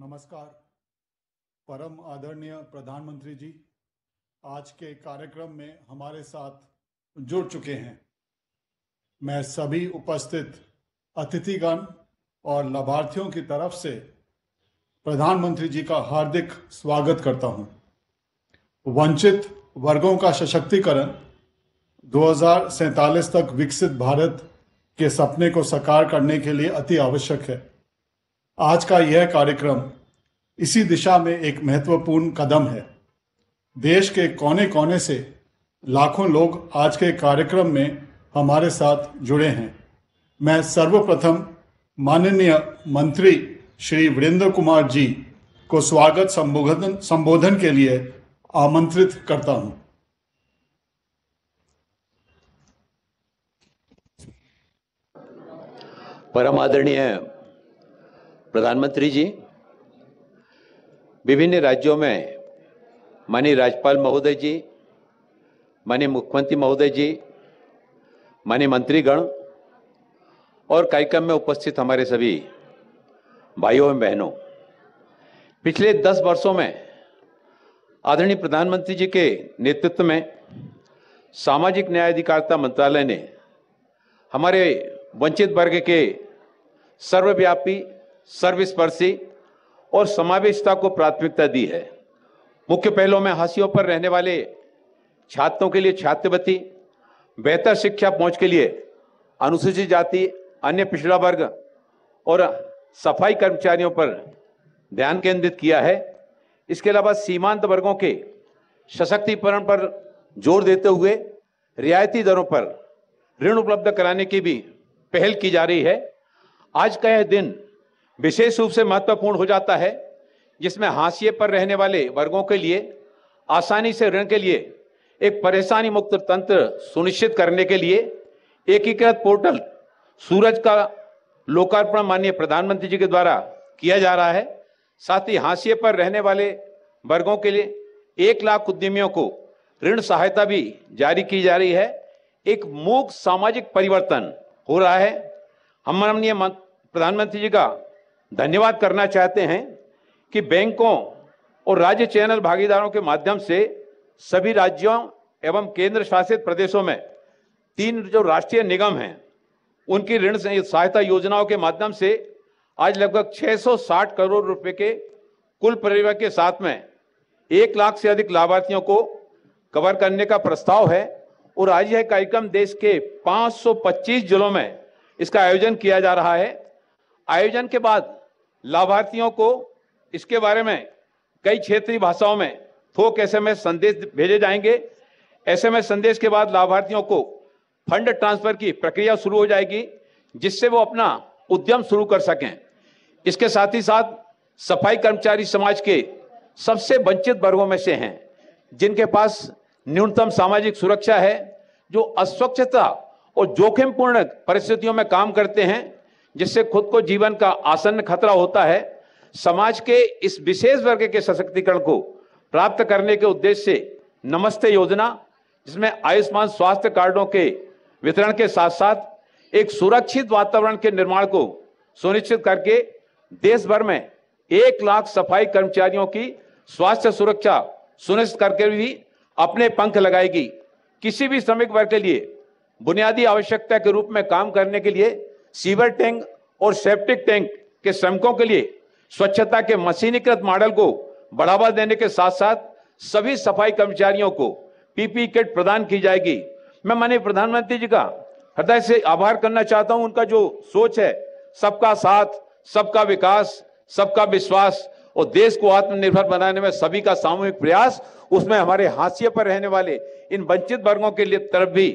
नमस्कार परम आदरणीय प्रधानमंत्री जी आज के कार्यक्रम में हमारे साथ जुड़ चुके हैं मैं सभी उपस्थित अतिथिगण और लाभार्थियों की तरफ से प्रधानमंत्री जी का हार्दिक स्वागत करता हूं। वंचित वर्गों का सशक्तिकरण दो तक विकसित भारत के सपने को साकार करने के लिए अति आवश्यक है आज का यह कार्यक्रम इसी दिशा में एक महत्वपूर्ण कदम है देश के कोने कोने से लाखों लोग आज के कार्यक्रम में हमारे साथ जुड़े हैं मैं सर्वप्रथम माननीय मंत्री श्री वीरेंद्र कुमार जी को स्वागत संबोधन संबोधन के लिए आमंत्रित करता हूं परम आदरणीय प्रधानमंत्री जी विभिन्न राज्यों में माननीय राज्यपाल महोदय जी माननीय मुख्यमंत्री महोदय जी माननीय मंत्रीगण और कार्यक्रम में उपस्थित हमारे सभी भाइयों एवं बहनों पिछले दस वर्षों में आदरणीय प्रधानमंत्री जी के नेतृत्व में सामाजिक न्याय अधिकारिता मंत्रालय ने हमारे वंचित वर्ग के सर्वव्यापी सर्वस्पर्शी और समावेशता को प्राथमिकता दी है मुख्य पहलों में हाशियों पर रहने वाले छात्रों के लिए छात्रवृत्ति बेहतर शिक्षा पहुंच के लिए अनुसूचित जाति अन्य पिछड़ा वर्ग और सफाई कर्मचारियों पर ध्यान केंद्रित किया है इसके अलावा सीमांत वर्गों के सशक्तिकरण पर जोर देते हुए रियायती दरों पर ऋण उपलब्ध कराने की भी पहल की जा रही है आज का यह दिन विशेष रूप से महत्वपूर्ण हो जाता है जिसमें हाशिए पर रहने वाले वर्गों के लिए आसानी से ऋण के लिए एक परेशानी मुक्त तंत्र सुनिश्चित करने के लिए एकीकृत पोर्टल सूरज का लोकार्पण माननीय प्रधानमंत्री जी के द्वारा किया जा रहा है साथ ही हाशिए पर रहने वाले वर्गों के लिए एक लाख उद्यमियों को ऋण सहायता भी जारी की जा रही है एक मूक सामाजिक परिवर्तन हो रहा है हम माननीय प्रधानमंत्री जी का धन्यवाद करना चाहते हैं कि बैंकों और राज्य चैनल भागीदारों के माध्यम से सभी राज्यों एवं केंद्र शासित प्रदेशों में तीन जो राष्ट्रीय निगम हैं उनकी ऋण सहायता योजनाओं के माध्यम से आज लगभग 660 करोड़ रुपए के कुल परिवार के साथ में एक लाख से अधिक लाभार्थियों को कवर करने का प्रस्ताव है और आज यह कार्यक्रम देश के 525 जिलों में इसका आयोजन किया जा रहा है आयोजन के बाद लाभार्थियों को इसके बारे में कई क्षेत्रीय भाषाओं में थोक एसएमएस संदेश भेजे जाएंगे एसएमएस संदेश के बाद लाभार्थियों को फंड ट्रांसफर की प्रक्रिया शुरू हो जाएगी जिससे वो अपना उद्यम शुरू कर सकें इसके साथ ही साथ सफाई कर्मचारी समाज के सबसे वंचित वर्गों में से हैं जिनके पास न्यूनतम सामाजिक सुरक्षा है जो अस्वच्छता और जोखिमपूर्ण परिस्थितियों में काम करते हैं जिससे खुद को जीवन का आसन्न खतरा होता है समाज के इस विशेष वर्ग के सशक्तिकरण को प्राप्त करने के उद्देश्य से नमस्ते योजना जिसमें आयुष्मान स्वास्थ्य कार्डों के वितरण के साथ साथ एक सुरक्षित वातावरण के निर्माण को सुनिश्चित करके देश भर में एक लाख सफाई कर्मचारियों की स्वास्थ्य सुरक्षा सुनिश्चित करके भी अपने पंख लगाएगी किसी भी श्रमिक वर्ग के लिए बुनियादी आवश्यकता के रूप में काम करने के लिए सीवर टैंक और सेप्टिक टैंक के श्रमिकों के लिए स्वच्छता के मशीनीकृत मॉडल को बढ़ावा देने के साथ साथ सभी सफाई कर्मचारियों को पीपी किट प्रदान की जाएगी मैं माननीय प्रधानमंत्री जी का हृदय से आभार करना चाहता हूं उनका जो सोच है सबका साथ सबका विकास सबका विश्वास और देश को आत्मनिर्भर बनाने में सभी का सामूहिक प्रयास उसमें हमारे हाशिए पर रहने वाले इन वंचित वर्गों के लिए तरफ भी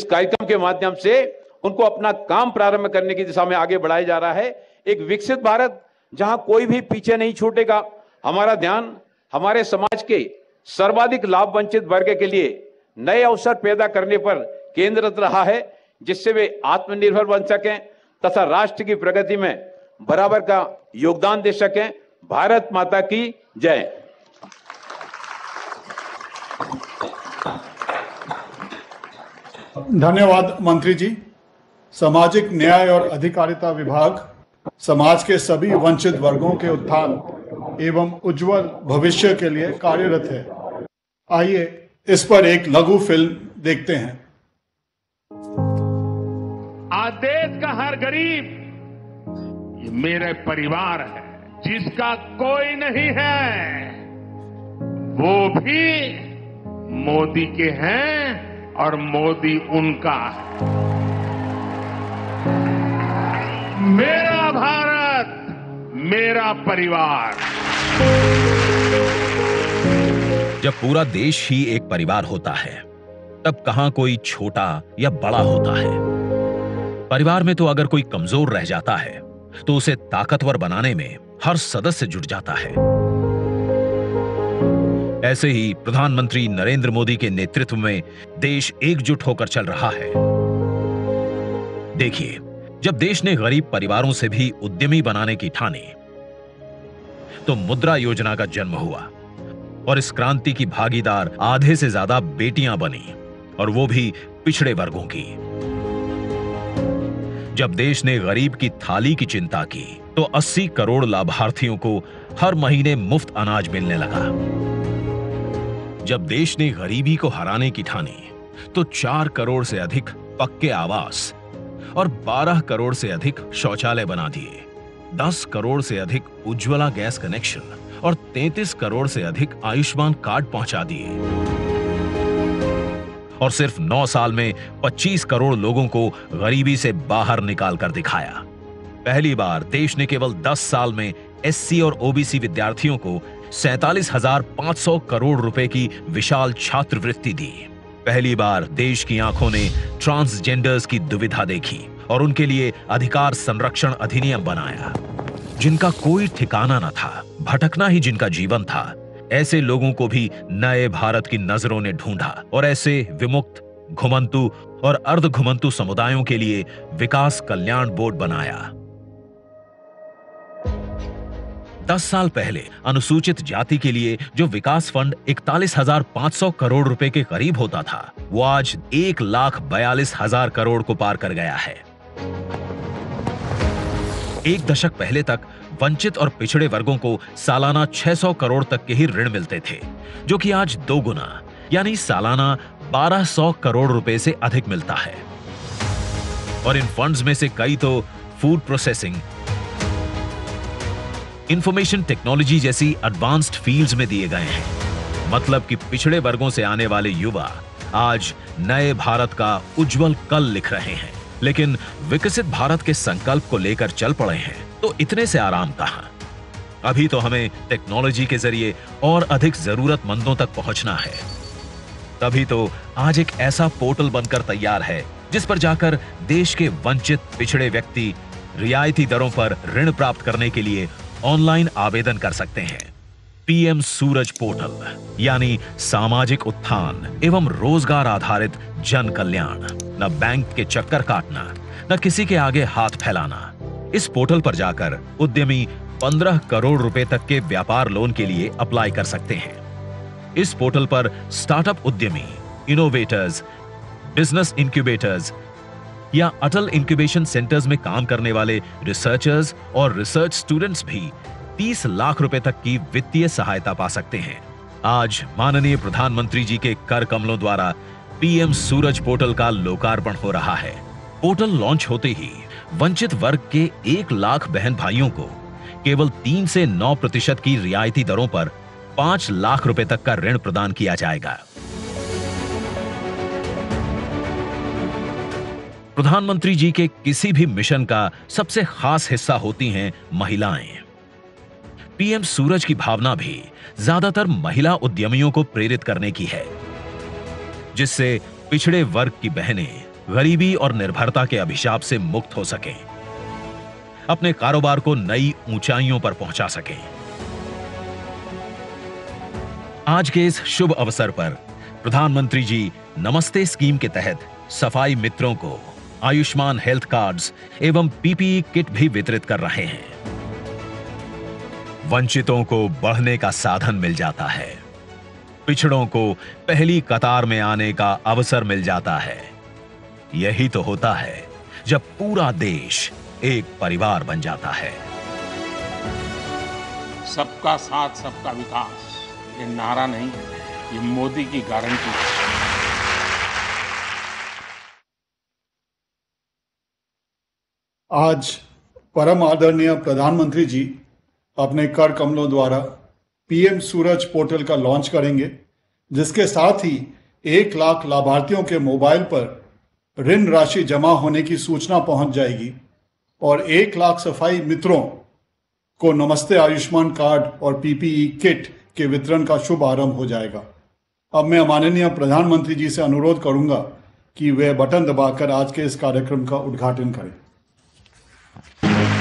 इस कार्यक्रम के माध्यम से उनको अपना काम प्रारंभ करने की दिशा में आगे बढ़ाया जा रहा है एक विकसित भारत जहां कोई भी पीछे नहीं छूटेगा हमारा ध्यान हमारे समाज के सर्वाधिक लाभ वंचित वर्ग के लिए नए अवसर पैदा करने पर केंद्रित रहा है जिससे वे आत्मनिर्भर बन सकें तथा राष्ट्र की प्रगति में बराबर का योगदान दे सकें भारत माता की जय धन्यवाद मंत्री जी सामाजिक न्याय और अधिकारिता विभाग समाज के सभी वंचित वर्गों के उत्थान एवं उज्जवल भविष्य के लिए कार्यरत है आइए इस पर एक लघु फिल्म देखते हैं आज देश का हर गरीब ये मेरे परिवार है जिसका कोई नहीं है वो भी मोदी के हैं और मोदी उनका है मेरा भारत मेरा परिवार जब पूरा देश ही एक परिवार होता है तब कहां कोई छोटा या बड़ा होता है परिवार में तो अगर कोई कमजोर रह जाता है तो उसे ताकतवर बनाने में हर सदस्य जुट जाता है ऐसे ही प्रधानमंत्री नरेंद्र मोदी के नेतृत्व में देश एकजुट होकर चल रहा है देखिए जब देश ने गरीब परिवारों से भी उद्यमी बनाने की ठानी तो मुद्रा योजना का जन्म हुआ और इस क्रांति की भागीदार आधे से ज्यादा बेटियां बनी और वो भी पिछड़े वर्गों की जब देश ने गरीब की थाली की चिंता की तो 80 करोड़ लाभार्थियों को हर महीने मुफ्त अनाज मिलने लगा जब देश ने गरीबी को हराने की ठानी तो चार करोड़ से अधिक पक्के आवास और 12 करोड़ से अधिक शौचालय बना दिए 10 करोड़ से अधिक उज्ज्वला गैस कनेक्शन और 33 करोड़ से अधिक आयुष्मान कार्ड पहुंचा दिए और सिर्फ 9 साल में 25 करोड़ लोगों को गरीबी से बाहर निकाल कर दिखाया पहली बार देश ने केवल 10 साल में एससी और ओबीसी विद्यार्थियों को सैतालीस करोड़ रुपए की विशाल छात्रवृत्ति दी पहली बार देश की आंखों ने ट्रांसजेंडर्स की दुविधा देखी और उनके लिए अधिकार संरक्षण अधिनियम बनाया जिनका कोई ठिकाना न था भटकना ही जिनका जीवन था ऐसे लोगों को भी नए भारत की नजरों ने ढूंढा और ऐसे विमुक्त घुमंतु और अर्ध घुमंतु समुदायों के लिए विकास कल्याण बोर्ड बनाया दस साल पहले अनुसूचित जाति के लिए जो विकास फंड इकतालीस हजार पाँच सौ करोड़ रुपए के करीब होता था वो आज एक लाख बयालीस हजार करोड़ को पार कर गया है एक दशक पहले तक वंचित और पिछड़े वर्गों को सालाना 600 करोड़ तक के ही ऋण मिलते थे जो कि आज दो गुना यानी सालाना 1200 करोड़ रुपए से अधिक मिलता है और इन फंड्स में से कई तो फूड प्रोसेसिंग इंफॉर्मेशन टेक्नोलॉजी जैसी एडवांस्ड फील्ड्स में दिए गए हैं मतलब कि पिछड़े वर्गों से आने वाले युवा आज नए भारत का उज्जवल कल लिख रहे हैं लेकिन विकसित भारत के संकल्प को लेकर चल पड़े हैं तो इतने से आराम कहा अभी तो हमें टेक्नोलॉजी के जरिए और अधिक जरूरतमंदों तक पहुंचना है तभी तो आज एक ऐसा पोर्टल बनकर तैयार है जिस पर जाकर देश के वंचित पिछड़े व्यक्ति रियायती दरों पर ऋण प्राप्त करने के लिए ऑनलाइन आवेदन कर सकते हैं पीएम सूरज पोर्टल यानी सामाजिक उत्थान एवं रोजगार आधारित जन कल्याण न बैंक के चक्कर काटना न किसी के आगे हाथ फैलाना इस पोर्टल पर जाकर उद्यमी 15 करोड़ रुपए तक के व्यापार लोन के लिए अप्लाई कर सकते हैं इस पोर्टल पर स्टार्टअप उद्यमी इनोवेटर्स बिजनेस इंक्यूबेटर्स या अटल इंक्यूबेशन सेंटर्स में काम करने वाले रिसर्चर्स और रिसर्च स्टूडेंट्स भी 30 लाख रुपए तक की वित्तीय सहायता पा सकते हैं आज माननीय प्रधानमंत्री जी के कर कमलों द्वारा पीएम सूरज पोर्टल का लोकार्पण हो रहा है पोर्टल लॉन्च होते ही वंचित वर्ग के एक लाख बहन भाइयों को केवल तीन से नौ प्रतिशत की रियायती दरों पर पांच लाख रुपए तक का ऋण प्रदान किया जाएगा प्रधानमंत्री जी के किसी भी मिशन का सबसे खास हिस्सा होती हैं महिलाएं पीएम सूरज की भावना भी ज्यादातर महिला उद्यमियों को प्रेरित करने की है जिससे पिछड़े वर्ग की बहनें गरीबी और निर्भरता के अभिशाप से मुक्त हो सकें अपने कारोबार को नई ऊंचाइयों पर पहुंचा सकें आज के इस शुभ अवसर पर प्रधानमंत्री जी नमस्ते स्कीम के तहत सफाई मित्रों को आयुष्मान हेल्थ कार्ड्स एवं पीपीई किट भी वितरित कर रहे हैं वंचितों को बढ़ने का साधन मिल जाता है पिछड़ों को पहली कतार में आने का अवसर मिल जाता है यही तो होता है जब पूरा देश एक परिवार बन जाता है सबका साथ सबका विकास ये नारा नहीं है ये मोदी की गारंटी है आज परम आदरणीय प्रधानमंत्री जी अपने कर कमलों द्वारा पीएम सूरज पोर्टल का लॉन्च करेंगे जिसके साथ ही एक लाख लाभार्थियों के मोबाइल पर ऋण राशि जमा होने की सूचना पहुंच जाएगी और एक लाख सफाई मित्रों को नमस्ते आयुष्मान कार्ड और पीपीई किट के वितरण का शुभ आरंभ हो जाएगा अब मैं माननीय प्रधानमंत्री जी से अनुरोध करूंगा कि वे बटन दबाकर आज के इस कार्यक्रम का उद्घाटन करें you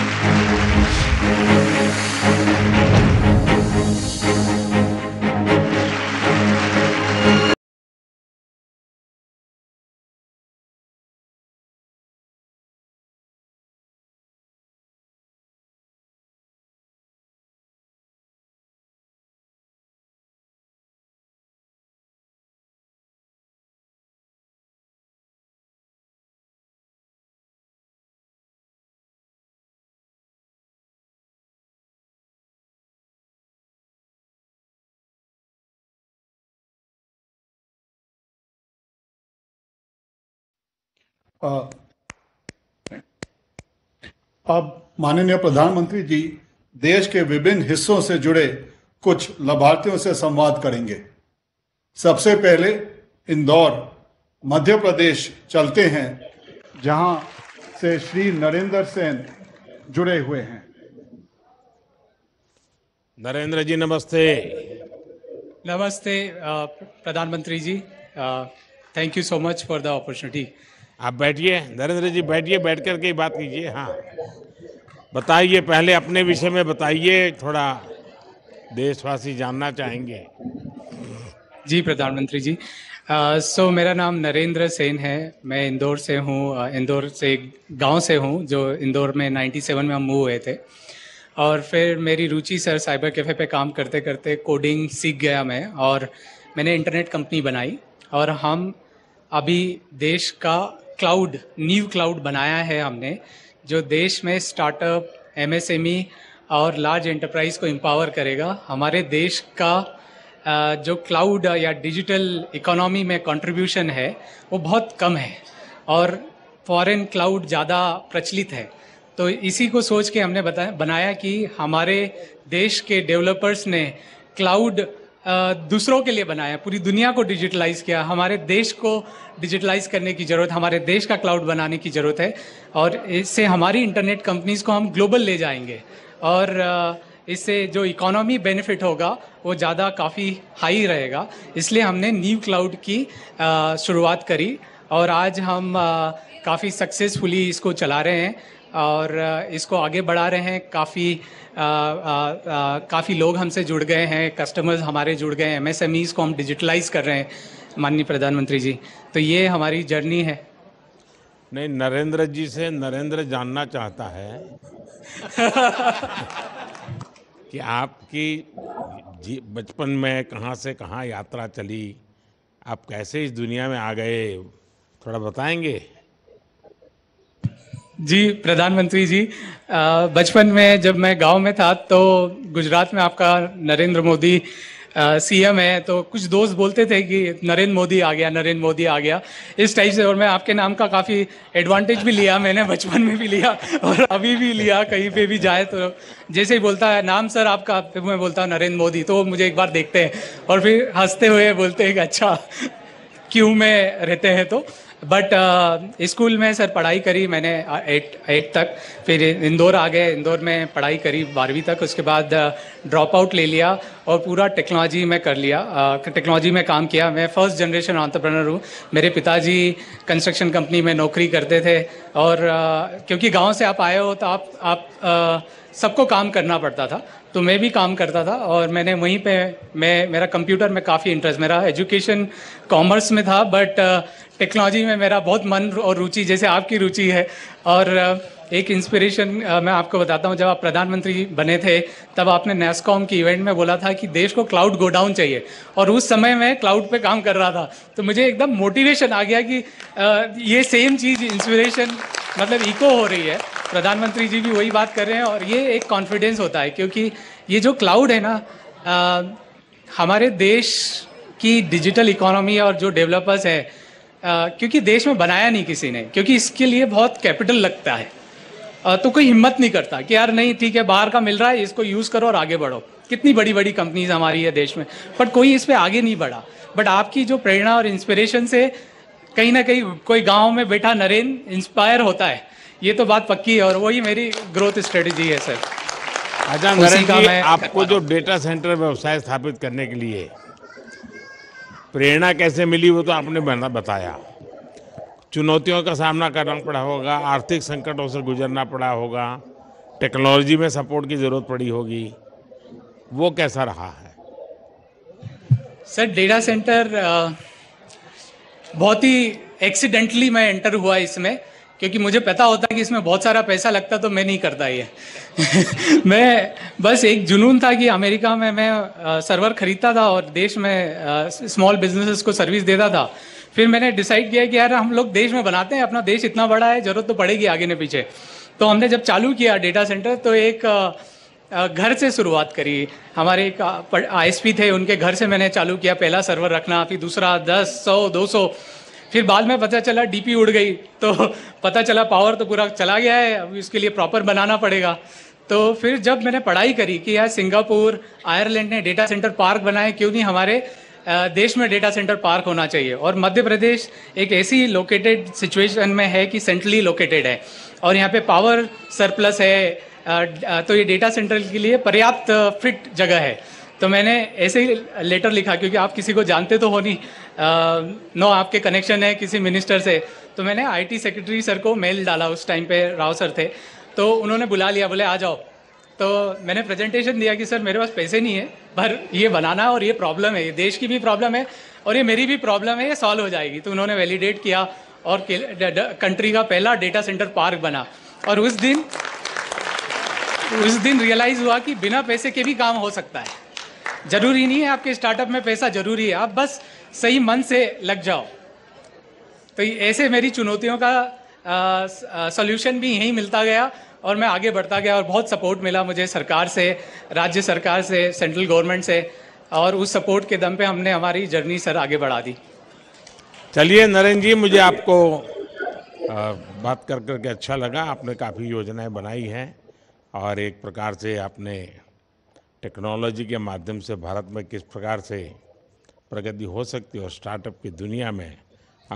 अब माननीय प्रधानमंत्री जी देश के विभिन्न हिस्सों से जुड़े कुछ लाभार्थियों से संवाद करेंगे सबसे पहले इंदौर मध्य प्रदेश चलते हैं जहां से श्री नरेंद्र सेन जुड़े हुए हैं नरेंद्र जी नमस्ते नमस्ते प्रधानमंत्री जी thank you so much for the opportunity आप बैठिए नरेंद्र जी बैठिए बैठ कर के बात कीजिए हाँ बताइए पहले अपने विषय में बताइए थोड़ा देशवासी जानना चाहेंगे जी प्रधानमंत्री जी सो uh, so, मेरा नाम नरेंद्र सेन है मैं इंदौर से हूँ इंदौर से गांव से हूँ जो इंदौर में 97 में हम मूव हुए थे और फिर मेरी रुचि सर साइबर कैफ़े पे काम करते करते कोडिंग सीख गया मैं और मैंने इंटरनेट कंपनी बनाई और हम अभी देश का क्लाउड न्यू क्लाउड बनाया है हमने जो देश में स्टार्टअप एमएसएमई e और लार्ज एंटरप्राइज को एम्पावर करेगा हमारे देश का जो क्लाउड या डिजिटल इकोनॉमी में कंट्रीब्यूशन है वो बहुत कम है और फॉरेन क्लाउड ज़्यादा प्रचलित है तो इसी को सोच के हमने बताया बनाया कि हमारे देश के डेवलपर्स ने क्लाउड दूसरों के लिए बनाया पूरी दुनिया को डिजिटलाइज किया हमारे देश को डिजिटलाइज करने की ज़रूरत हमारे देश का क्लाउड बनाने की ज़रूरत है और इससे हमारी इंटरनेट कंपनीज़ को हम ग्लोबल ले जाएंगे और इससे जो इकोनॉमी बेनिफिट होगा वो ज़्यादा काफ़ी हाई रहेगा इसलिए हमने न्यू क्लाउड की शुरुआत करी और आज हम काफ़ी सक्सेसफुली इसको चला रहे हैं और इसको आगे बढ़ा रहे हैं काफ़ी काफ़ी लोग हमसे जुड़ गए हैं कस्टमर्स हमारे जुड़ गए हैं एम को हम डिजिटलाइज कर रहे हैं माननीय प्रधानमंत्री जी तो ये हमारी जर्नी है नहीं नरेंद्र जी से नरेंद्र जानना चाहता है कि आपकी बचपन में कहाँ से कहाँ यात्रा चली आप कैसे इस दुनिया में आ गए थोड़ा बताएंगे जी प्रधानमंत्री जी बचपन में जब मैं गांव में था तो गुजरात में आपका नरेंद्र मोदी सीएम है तो कुछ दोस्त बोलते थे कि नरेंद्र मोदी आ गया नरेंद्र मोदी आ गया इस टाइप से और मैं आपके नाम का काफ़ी एडवांटेज भी लिया मैंने बचपन में भी लिया और अभी भी लिया कहीं पे भी जाए तो जैसे ही बोलता है नाम सर आपका फिर मैं बोलता हूँ नरेंद्र मोदी तो मुझे एक बार देखते हैं और फिर हंसते हुए बोलते हैं कि अच्छा क्यों में रहते हैं तो बट स्कूल uh, में सर पढ़ाई करी मैंने एट एट तक फिर इंदौर आ गए इंदौर में पढ़ाई करी बारहवीं तक उसके बाद ड्रॉप uh, आउट ले लिया और पूरा टेक्नोलॉजी में कर लिया टेक्नोलॉजी में काम किया मैं फर्स्ट जनरेशन ऑन्टरप्रनर हूँ मेरे पिताजी कंस्ट्रक्शन कंपनी में नौकरी करते थे और क्योंकि गांव से आप आए हो तो आप आप सबको काम करना पड़ता था तो मैं भी काम करता था और मैंने वहीं पे मैं मेरा कंप्यूटर में काफ़ी इंटरेस्ट मेरा एजुकेशन कॉमर्स में था बट टेक्नोलॉजी में मेरा बहुत मन और रुचि जैसे आपकी रुचि है और एक इंस्पिरेशन मैं आपको बताता हूँ जब आप प्रधानमंत्री बने थे तब आपने नेस्कॉम की इवेंट में बोला था कि देश को क्लाउड गोडाउन चाहिए और उस समय मैं क्लाउड पे काम कर रहा था तो मुझे एकदम मोटिवेशन आ गया कि ये सेम चीज़ इंस्पिरेशन मतलब इको हो रही है प्रधानमंत्री जी भी वही बात कर रहे हैं और ये एक कॉन्फिडेंस होता है क्योंकि ये जो क्लाउड है ना हमारे देश की डिजिटल इकोनॉमी और जो डेवलपर्स हैं क्योंकि देश में बनाया नहीं किसी ने क्योंकि इसके लिए बहुत कैपिटल लगता है तो कोई हिम्मत नहीं करता कि यार नहीं ठीक है बाहर का मिल रहा है इसको यूज़ करो और आगे बढ़ो कितनी बड़ी बड़ी कंपनीज हमारी है देश में बट कोई इस पर आगे नहीं बढ़ा बट आपकी जो प्रेरणा और इंस्पिरेशन से कहीं ना कहीं कोई गाँव में बैठा नरेंद्र इंस्पायर होता है ये तो बात पक्की है और वही मेरी ग्रोथ स्ट्रेटजी है सर अच्छा नरेंद्र आपको जो डेटा सेंटर व्यवसाय स्थापित करने के लिए प्रेरणा कैसे मिली वो तो आपने बना बताया चुनौतियों का सामना करना पड़ा होगा आर्थिक संकटों से गुजरना पड़ा होगा टेक्नोलॉजी में सपोर्ट की ज़रूरत पड़ी होगी वो कैसा रहा है सर डेटा सेंटर बहुत ही एक्सीडेंटली मैं एंटर हुआ इसमें क्योंकि मुझे पता होता कि इसमें बहुत सारा पैसा लगता तो मैं नहीं करता ये मैं बस एक जुनून था कि अमेरिका में मैं सर्वर खरीदता था और देश में स्मॉल बिजनेसेस को सर्विस देता था फिर मैंने डिसाइड किया कि यार हम लोग देश में बनाते हैं अपना देश इतना बड़ा है ज़रूरत तो पड़ेगी आगे ने पीछे तो हमने जब चालू किया डेटा सेंटर तो एक घर से शुरुआत करी हमारे एक आई थे उनके घर से मैंने चालू किया पहला सर्वर रखना फिर दूसरा दस सौ दो सौ फिर बाद में पता चला डीपी उड़ गई तो पता चला पावर तो पूरा चला गया है अब उसके लिए प्रॉपर बनाना पड़ेगा तो फिर जब मैंने पढ़ाई करी कि यार सिंगापुर आयरलैंड ने डेटा सेंटर पार्क बनाए क्यों नहीं हमारे देश में डेटा सेंटर पार्क होना चाहिए और मध्य प्रदेश एक ऐसी लोकेटेड सिचुएशन में है कि सेंट्रली लोकेटेड है और यहाँ पे पावर सरप्लस है तो ये डेटा सेंटर के लिए पर्याप्त फिट जगह है तो मैंने ऐसे ही लेटर लिखा क्योंकि आप किसी को जानते तो हो नहीं आ, नो आपके कनेक्शन है किसी मिनिस्टर से तो मैंने आईटी सेक्रेटरी सर को मेल डाला उस टाइम पे राव सर थे तो उन्होंने बुला लिया बोले आ जाओ तो मैंने प्रेजेंटेशन दिया कि सर मेरे पास पैसे नहीं है पर ये बनाना और ये प्रॉब्लम है ये देश की भी प्रॉब्लम है और ये मेरी भी प्रॉब्लम है ये सॉल्व हो जाएगी तो उन्होंने वैलिडेट किया और कंट्री का पहला डेटा सेंटर पार्क बना और उस दिन उस दिन रियलाइज़ हुआ कि बिना पैसे के भी काम हो सकता है जरूरी नहीं है आपके स्टार्टअप में पैसा जरूरी है आप बस सही मन से लग जाओ तो ऐसे मेरी चुनौतियों का सॉल्यूशन भी यहीं मिलता गया और मैं आगे बढ़ता गया और बहुत सपोर्ट मिला मुझे सरकार से राज्य सरकार से सेंट्रल गवर्नमेंट से और उस सपोर्ट के दम पे हमने हमारी जर्नी सर आगे बढ़ा दी चलिए नरेंद्र जी मुझे आपको आ, बात कर करके अच्छा लगा आपने काफ़ी योजनाएं बनाई हैं और एक प्रकार से आपने टेक्नोलॉजी के माध्यम से भारत में किस प्रकार से प्रगति हो सकती है और स्टार्टअप की दुनिया में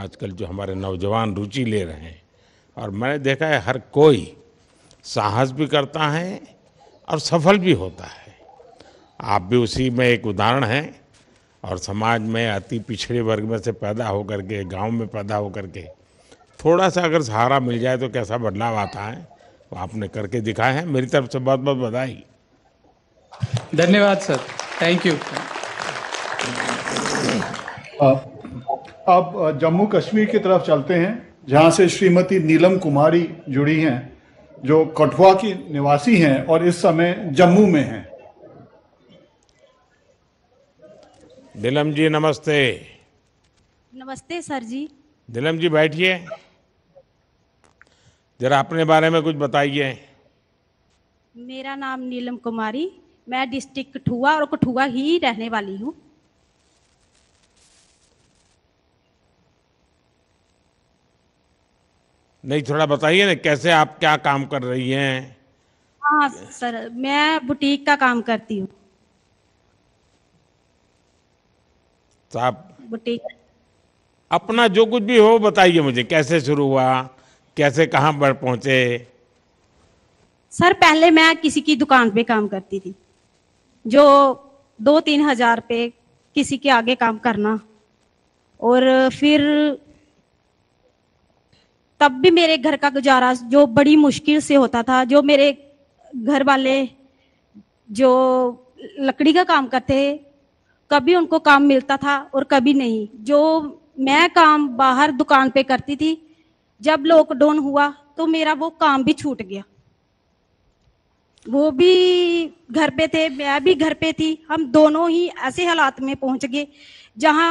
आजकल जो हमारे नौजवान रुचि ले रहे हैं और मैंने देखा है हर कोई साहस भी करता है और सफल भी होता है आप भी उसी में एक उदाहरण हैं और समाज में अति पिछड़े वर्ग में से पैदा होकर के गांव में पैदा होकर के थोड़ा सा अगर सहारा मिल जाए तो कैसा बदलाव आता है वो आपने करके दिखाया है मेरी तरफ से बहुत बहुत बधाई धन्यवाद सर थैंक यू अब जम्मू कश्मीर की तरफ चलते हैं जहां से श्रीमती नीलम कुमारी जुड़ी हैं जो कठुआ की निवासी हैं और इस समय जम्मू में हैं नीलम जी नमस्ते नमस्ते सर जी नीलम जी बैठिए जरा अपने बारे में कुछ बताइए मेरा नाम नीलम कुमारी मैं डिस्ट्रिक्ट कठुआ और कठुआ ही रहने वाली हूँ नहीं थोड़ा बताइए ना कैसे आप क्या काम कर रही हैं हाँ सर मैं बुटीक का काम करती हूँ आप बुटीक अपना जो कुछ भी हो बताइए मुझे कैसे शुरू हुआ कैसे कहाँ पर पहुंचे सर पहले मैं किसी की दुकान पे काम करती थी जो दो तीन हजार पे किसी के आगे काम करना और फिर तब भी मेरे घर का गुजारा जो बड़ी मुश्किल से होता था जो मेरे घर वाले जो लकड़ी का काम करते कभी उनको काम मिलता था और कभी नहीं जो मैं काम बाहर दुकान पे करती थी जब लॉकडाउन हुआ तो मेरा वो काम भी छूट गया वो भी घर पे थे मैं भी घर पे थी हम दोनों ही ऐसे हालात में पहुंच गए जहां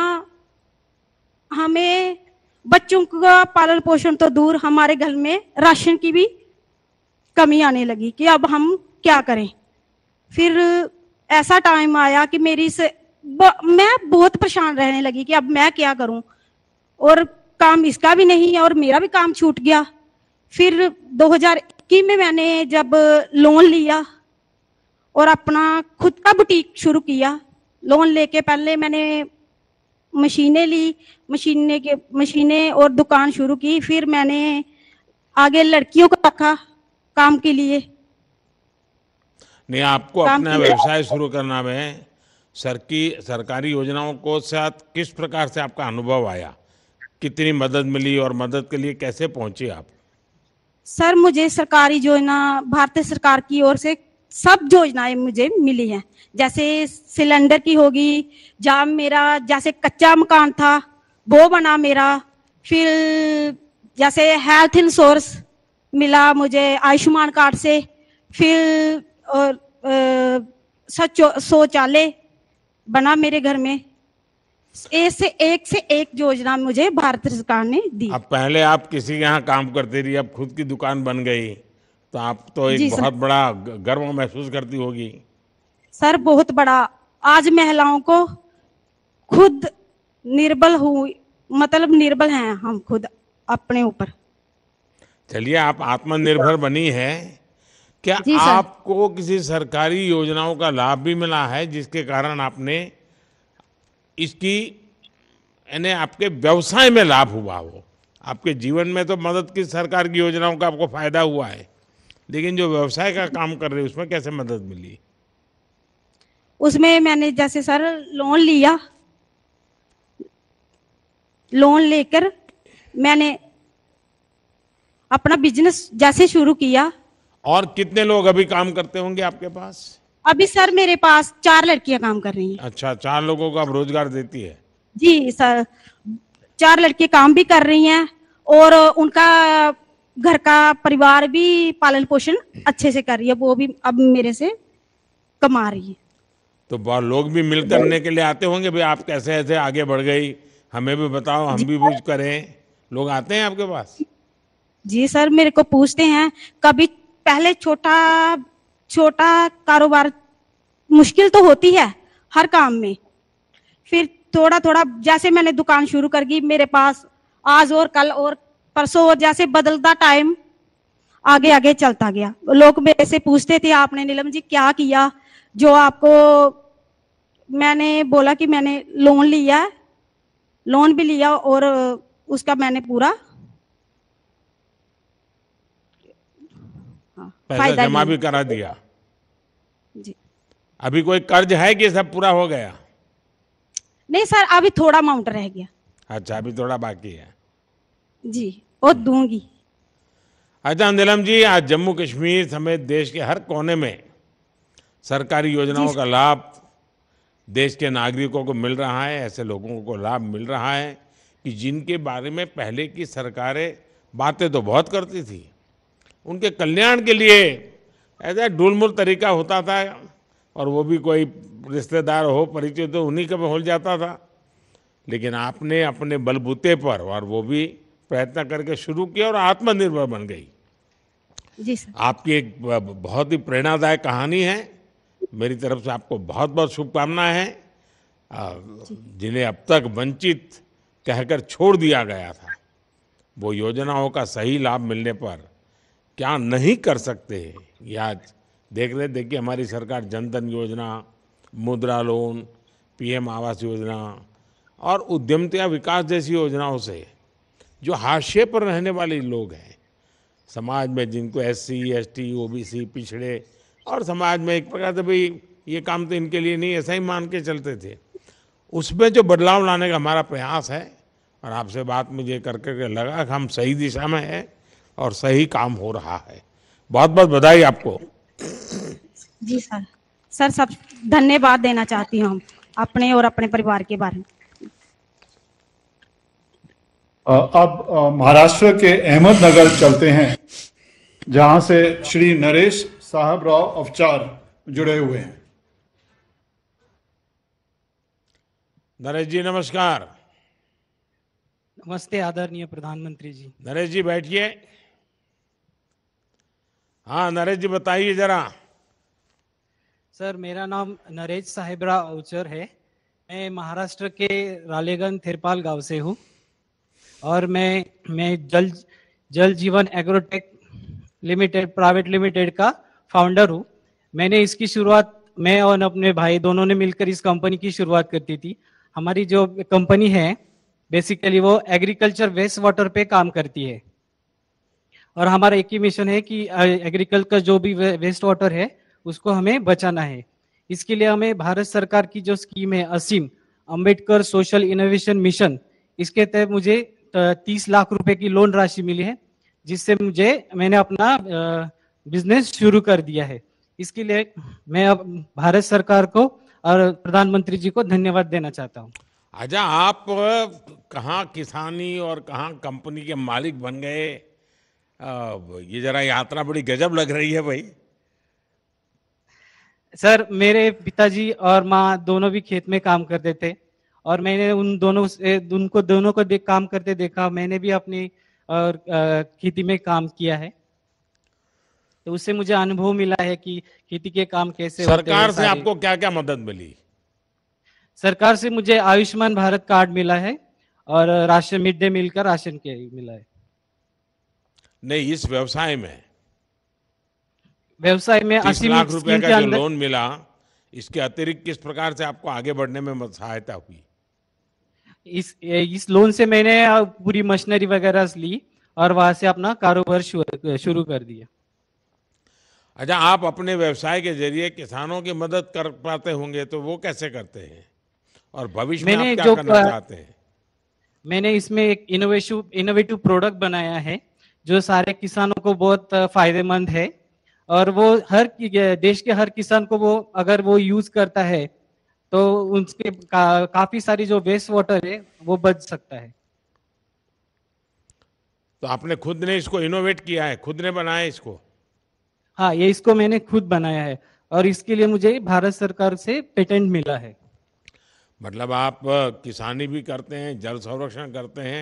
हमें बच्चों का पालन पोषण तो दूर हमारे घर में राशन की भी कमी आने लगी कि अब हम क्या करें फिर ऐसा टाइम आया कि मेरी से ब, मैं बहुत परेशान रहने लगी कि अब मैं क्या करूं और काम इसका भी नहीं और मेरा भी काम छूट गया फिर कि में मैंने जब लोन लिया और अपना खुद का बुटीक शुरू किया लोन लेके पहले मैंने मशीनें ली मशीने के मशीने और दुकान शुरू की फिर मैंने आगे लड़कियों को रखा काम के लिए नहीं आपको अपना व्यवसाय शुरू करना में सर की सरकारी योजनाओं को साथ किस प्रकार से आपका अनुभव आया कितनी मदद मिली और मदद के लिए कैसे पहुंचे आप सर मुझे सरकारी योजना भारत सरकार की ओर से सब योजनाएं मुझे मिली हैं जैसे सिलेंडर की होगी जहाँ मेरा जैसे कच्चा मकान था वो बना मेरा फिर जैसे हेल्थ इंश्योरेंस मिला मुझे आयुष्मान कार्ड से फिर और शौचालय बना मेरे घर में एक से एक से एक योजना मुझे भारत सरकार ने दी अब पहले आप किसी के यहाँ काम करती रही अब खुद की दुकान बन गई तो आप तो एक बहुत बड़ा गर्व महसूस करती होगी सर बहुत बड़ा आज महिलाओं को खुद निर्बल हुई मतलब निर्बल हैं हम खुद अपने ऊपर चलिए आप आत्मनिर्भर बनी है क्या आपको किसी सरकारी योजनाओं का लाभ भी मिला है जिसके कारण आपने इसकी यानी आपके व्यवसाय में लाभ हुआ हो आपके जीवन में तो मदद की सरकार की योजनाओं का आपको फायदा हुआ है लेकिन जो व्यवसाय का काम कर रहे उसमें कैसे मदद मिली उसमें मैंने जैसे सर लोन लिया लोन लेकर मैंने अपना बिजनेस जैसे शुरू किया और कितने लोग अभी काम करते होंगे आपके पास अभी सर मेरे पास चार लड़कियां काम कर रही हैं अच्छा चार लोगों को आप रोजगार देती है जी सर चार लड़के काम भी कर रही हैं और उनका घर का परिवार भी पालन पोषण अच्छे से कर रही है वो भी अब मेरे से कमा रही है तो लोग भी मिल करने के लिए आते होंगे भाई आप कैसे ऐसे आगे बढ़ गई हमें भी बताओ हम भी कुछ करें लोग आते हैं आपके पास जी सर मेरे को पूछते हैं कभी पहले छोटा छोटा कारोबार मुश्किल तो होती है हर काम में फिर थोड़ा थोड़ा जैसे मैंने दुकान शुरू कर दी मेरे पास आज और कल और परसों और जैसे बदलता टाइम आगे आगे चलता गया लोग मेरे से पूछते थे आपने नीलम जी क्या किया जो आपको मैंने बोला कि मैंने लोन लिया लोन भी लिया और उसका मैंने पूरा पैसा जमा भी करा दिया जी अभी कोई कर्ज है कि सब पूरा हो गया नहीं सर अभी थोड़ा अमाउंट रह गया अच्छा अभी थोड़ा बाकी है जी वो दूंगी अच्छा नीलम जी आज जम्मू कश्मीर समेत देश के हर कोने में सरकारी योजनाओं का लाभ देश के नागरिकों को मिल रहा है ऐसे लोगों को लाभ मिल रहा है कि जिनके बारे में पहले की सरकारें बातें तो बहुत करती थी उनके कल्याण के लिए ऐसा डुलमुल तरीका होता था और वो भी कोई रिश्तेदार हो परिचय तो उन्हीं का हो जाता था लेकिन आपने अपने बलबूते पर और वो भी प्रयत्न करके शुरू किया और आत्मनिर्भर बन गई जी सर आपकी एक बहुत ही प्रेरणादायक कहानी है मेरी तरफ से आपको बहुत बहुत शुभकामनाएं हैं जिन्हें अब तक वंचित कहकर छोड़ दिया गया था वो योजनाओं का सही लाभ मिलने पर क्या नहीं कर सकते हैं आज देख रहे देखिए हमारी सरकार जनधन योजना मुद्रा लोन पीएम आवास योजना और उद्यमता विकास जैसी योजनाओं से जो हाशिए पर रहने वाले लोग हैं समाज में जिनको S C S T O B C पिछड़े और समाज में एक प्रकार से भाई ये काम तो इनके लिए नहीं ऐसा ही मान के चलते थे उसमें जो बदलाव लाने का हमारा प्रयास है और आपसे बात मुझे कर करके लगा कि हम सही दिशा में हैं और सही काम हो रहा है बहुत बहुत बधाई आपको जी सर सर सब धन्यवाद देना चाहती हूँ अपने और अपने परिवार के बारे में अब महाराष्ट्र के अहमदनगर चलते हैं जहां से श्री नरेश साहब राव अवचार जुड़े हुए हैं नरेश जी नमस्कार नमस्ते आदरणीय प्रधानमंत्री जी नरेश जी बैठिए हाँ नरेश जी बताइए जरा सर मेरा नाम नरेश साहेबरा औचर है मैं महाराष्ट्र के रालेगंज थेरपाल गांव से हूँ और मैं मैं Jal Jal Jeevan agrotech limited private limited का फाउंडर हूँ मैंने इसकी शुरुआत मैं और अपने भाई दोनों ने मिलकर इस कंपनी की शुरुआत करती थी हमारी जो कंपनी है बेसिकली वो एग्रीकल्चर वेस्ट वाटर पे काम करती है और हमारा एक ही मिशन है कि एग्रीकल्चर का जो भी वेस्ट वाटर है उसको हमें बचाना है इसके लिए हमें भारत सरकार की जो स्कीम है Aseem Ambedkar social innovation mission इसके तहत मुझे तीस लाख रुपए की लोन राशि मिली है जिससे मुझे मैंने अपना बिजनेस शुरू कर दिया है इसके लिए मैं अब भारत सरकार को और प्रधानमंत्री जी को धन्यवाद देना चाहता हूँ अच्छा आप कहाँ किसानी और कहाँ कंपनी के मालिक बन गए अब ये जरा यात्रा बड़ी गजब लग रही है भाई सर मेरे पिताजी और माँ दोनों भी खेत में काम करते थे और मैंने उन दोनों से उनको दोनों को देख काम करते देखा मैंने भी अपनी और खेती में काम किया है तो उससे मुझे अनुभव मिला है कि खेती के काम कैसे सरकार से आपको क्या क्या मदद मिली सरकार से मुझे आयुष्मान भारत कार्ड मिला है और राशन मिड डे मिल का राशन के मिला है नहीं इस व्यवसाय में व्यवसाय में अस्सी लाख रुपए का जो लोन मिला इसके अतिरिक्त किस प्रकार से आपको आगे बढ़ने में सहायता हुई इस इस लोन से मैंने पूरी मशीनरी वगैरह ली और वहां से अपना कारोबार शुरू कर दिया अच्छा आप अपने व्यवसाय के जरिए किसानों की मदद कर पाते होंगे तो वो कैसे करते हैं और भविष्य में आप क्या करना चाहते हैं मैंने इसमें एक इनोवेटिव इनोवेटिव प्रोडक्ट बनाया है जो सारे किसानों को बहुत फायदेमंद है और वो हर देश के हर किसान को वो अगर वो यूज करता है तो उसके का, काफी सारी जो वेस्ट वाटर है वो बच सकता है तो आपने खुद ने इसको इनोवेट किया है खुद ने बनाया इसको हाँ ये इसको मैंने खुद बनाया है और इसके लिए मुझे भारत सरकार से पेटेंट मिला है मतलब आप किसानी भी करते हैं जल संरक्षण करते हैं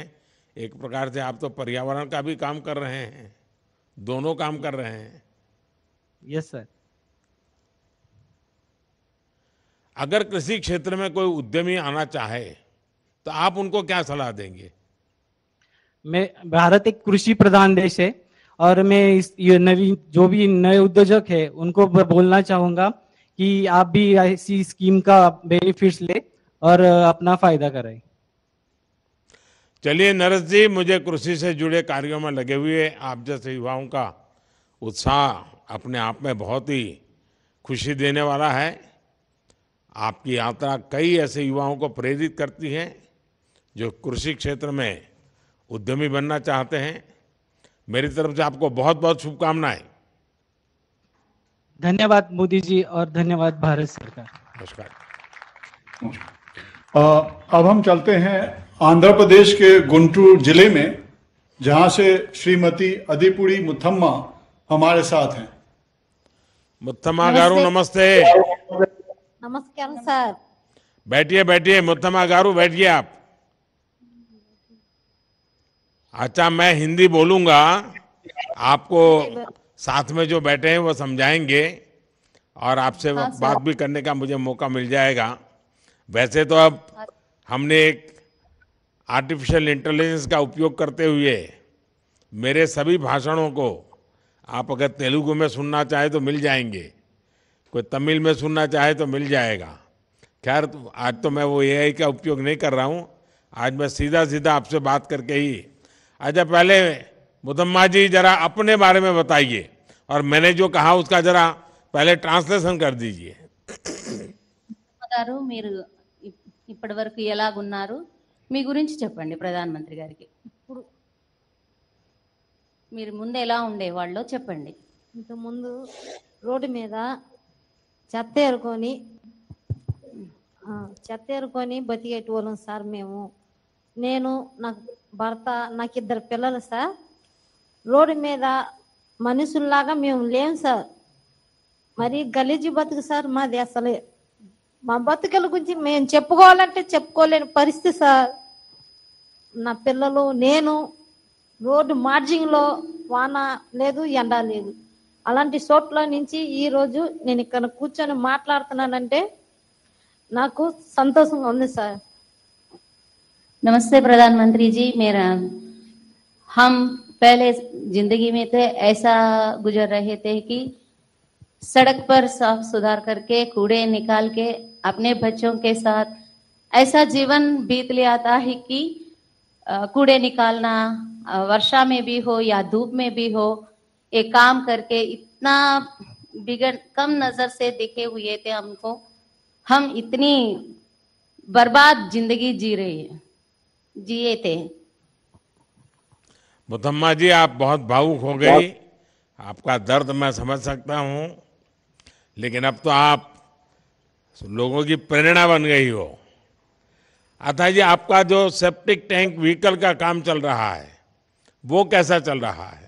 एक प्रकार से आप तो पर्यावरण का भी काम कर रहे हैं दोनों काम कर रहे हैं यस सर अगर कृषि क्षेत्र में कोई उद्यमी आना चाहे तो आप उनको क्या सलाह देंगे मैं भारत एक कृषि प्रधान देश है और मैं इस ये नवीन जो भी नए उद्योजक है उनको बोलना चाहूंगा कि आप भी ऐसी स्कीम का बेनिफिट्स ले और अपना फायदा करें चलिए नरस जी मुझे कृषि से जुड़े कार्यों में लगे हुए आप जैसे युवाओं का उत्साह अपने आप में बहुत ही खुशी देने वाला है आपकी यात्रा कई ऐसे युवाओं को प्रेरित करती है जो कृषि क्षेत्र में उद्यमी बनना चाहते हैं मेरी तरफ से आपको बहुत बहुत शुभकामनाएं धन्यवाद मोदी जी और धन्यवाद भारत सरकार नमस्कार अब हम चलते हैं आंध्र प्रदेश के गुंटूर जिले में जहां से श्रीमती अधिपुरी मुथम्मा हमारे साथ हैं मुथम्मा गारू नमस्ते नमस्कार सर बैठिए बैठिए मुथम्मा गारू बैठिए आप अच्छा मैं हिंदी बोलूंगा आपको साथ में जो बैठे हैं वो समझाएंगे और आपसे हाँ, बात भी करने का मुझे मौका मिल जाएगा वैसे तो अब हाँ। हमने एक आर्टिफिशियल इंटेलिजेंस का उपयोग करते हुए मेरे सभी भाषणों को आप अगर तेलुगु में सुनना चाहे तो मिल जाएंगे कोई तमिल में सुनना चाहे तो मिल जाएगा खैर तो आज तो मैं वो ए का उपयोग नहीं कर रहा हूँ आज मैं सीधा सीधा आपसे बात करके ही अच्छा पहले मुदम्मा जी जरा अपने बारे में बताइए और मैंने जो कहा उसका जरा पहले ट्रांसलेशन कर दीजिए మీ గురించి చెప్పండి ప్రధానమంత్రి గారికి ఇప్పుడు మీరు ముందు ఎలా ఉండేవాళ్ళో చెప్పండి ఇంతకు ముందు రోడ్డు మీద చెత్త ఏరుకొని చెత్త ఏరుకొని వాళ్ళం సార్ మేము నేను నాకు భర్త నాకు ఇద్దరు పిల్లలు సార్ రోడ్డు మీద మనుషుల్లాగా మేము లేం సార్ మరి గలీజీ బతుకు సార్ మాది అసలే మా బతుకల గురించి మేము చెప్పుకోవాలంటే చెప్పుకోలేని పరిస్థితి సార్ నా పిల్లలు నేను రోడ్డు మార్జింగ్లో వాన లేదు ఎండ లేదు అలాంటి చోట్ల నుంచి ఈరోజు నేను ఇక్కడ కూర్చొని మాట్లాడుతున్నానంటే నాకు సంతోషంగా ఉంది సార్ నమస్తే ప్రధానమంత్రిజీ మీరు హమ్ పేలే జిందగీ जिंदगी ఐసా గుజర్ ऐसा गुजर रहे సడక్ పర్ सड़क पर కూడే నికాల్కే अपने बच्चों के साथ ऐसा जीवन बीत ले आता है कि कूड़े निकालना वर्षा में भी हो या धूप में भी हो एक काम करके इतना बिगड़ कम नजर से देखे हुए थे हमको हम इतनी बर्बाद जिंदगी जी रहे जिए थे मुथम्मा जी आप बहुत भावुक हो गई आपका दर्द मैं समझ सकता हूँ लेकिन अब तो आप तो लोगों की प्रेरणा बन गई हो आता जी आपका जो सेप्टिक टैंक व्हीकल का काम चल रहा है वो कैसा चल रहा है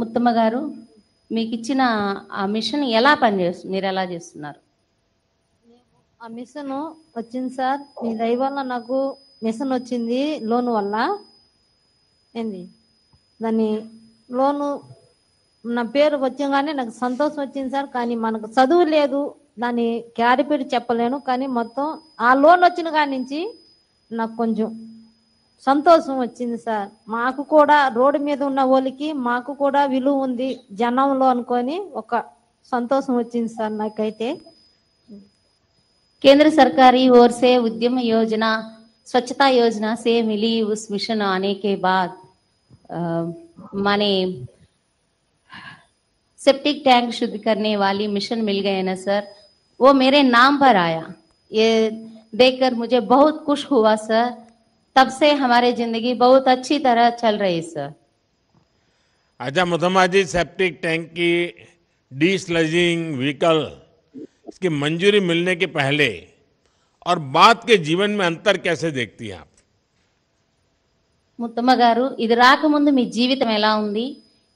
ముత్తమ్మ గారు మీకు ఇచ్చిన ఆ మిషన్ ఎలా పనిచేస్తుంది మీరు ఎలా చేస్తున్నారు ఆ మిషన్ వచ్చింది సార్ మీ దయ వల్ల నాకు మిషన్ వచ్చింది లోన్ వల్ల ఏంది దాన్ని లోను నా పేరు వచ్చంగానే నాకు సంతోషం వచ్చింది సార్ కానీ మనకు చదువు లేదు దాన్ని క్యారిపీడ్ చెప్పలేను కానీ మొత్తం ఆ లోన్ వచ్చిన కాడి నుంచి నాకు కొంచెం సంతోషం వచ్చింది సార్ మాకు కూడా రోడ్డు మీద ఉన్న వాళ్ళకి మాకు కూడా విలువ ఉంది జనంలో అనుకొని ఒక సంతోషం వచ్చింది సార్ నాకైతే కేంద్ర సర్కారీ ఓర్సే ఉద్యమ యోజన స్వచ్ఛతా యోజన సే మిలి మిషన్ అనేకే బాద్ మనీ सेप्टिक टैंक शुद्ध करने वाली मिशन मिल गए ना सर वो मेरे नाम पर आया ये देखकर मुझे बहुत खुश हुआ सर तब से हमारी जिंदगी बहुत अच्छी तरह चल रही सर अच्छा मुथमा जी सेप्टिक टैंक की डिसलजिंग व्हीकल इसकी मंजूरी मिलने के पहले और बाद के जीवन में अंतर कैसे देखती हैं आप ముత్తమ్మ గారు ఇది రాకముందు మీ जीवित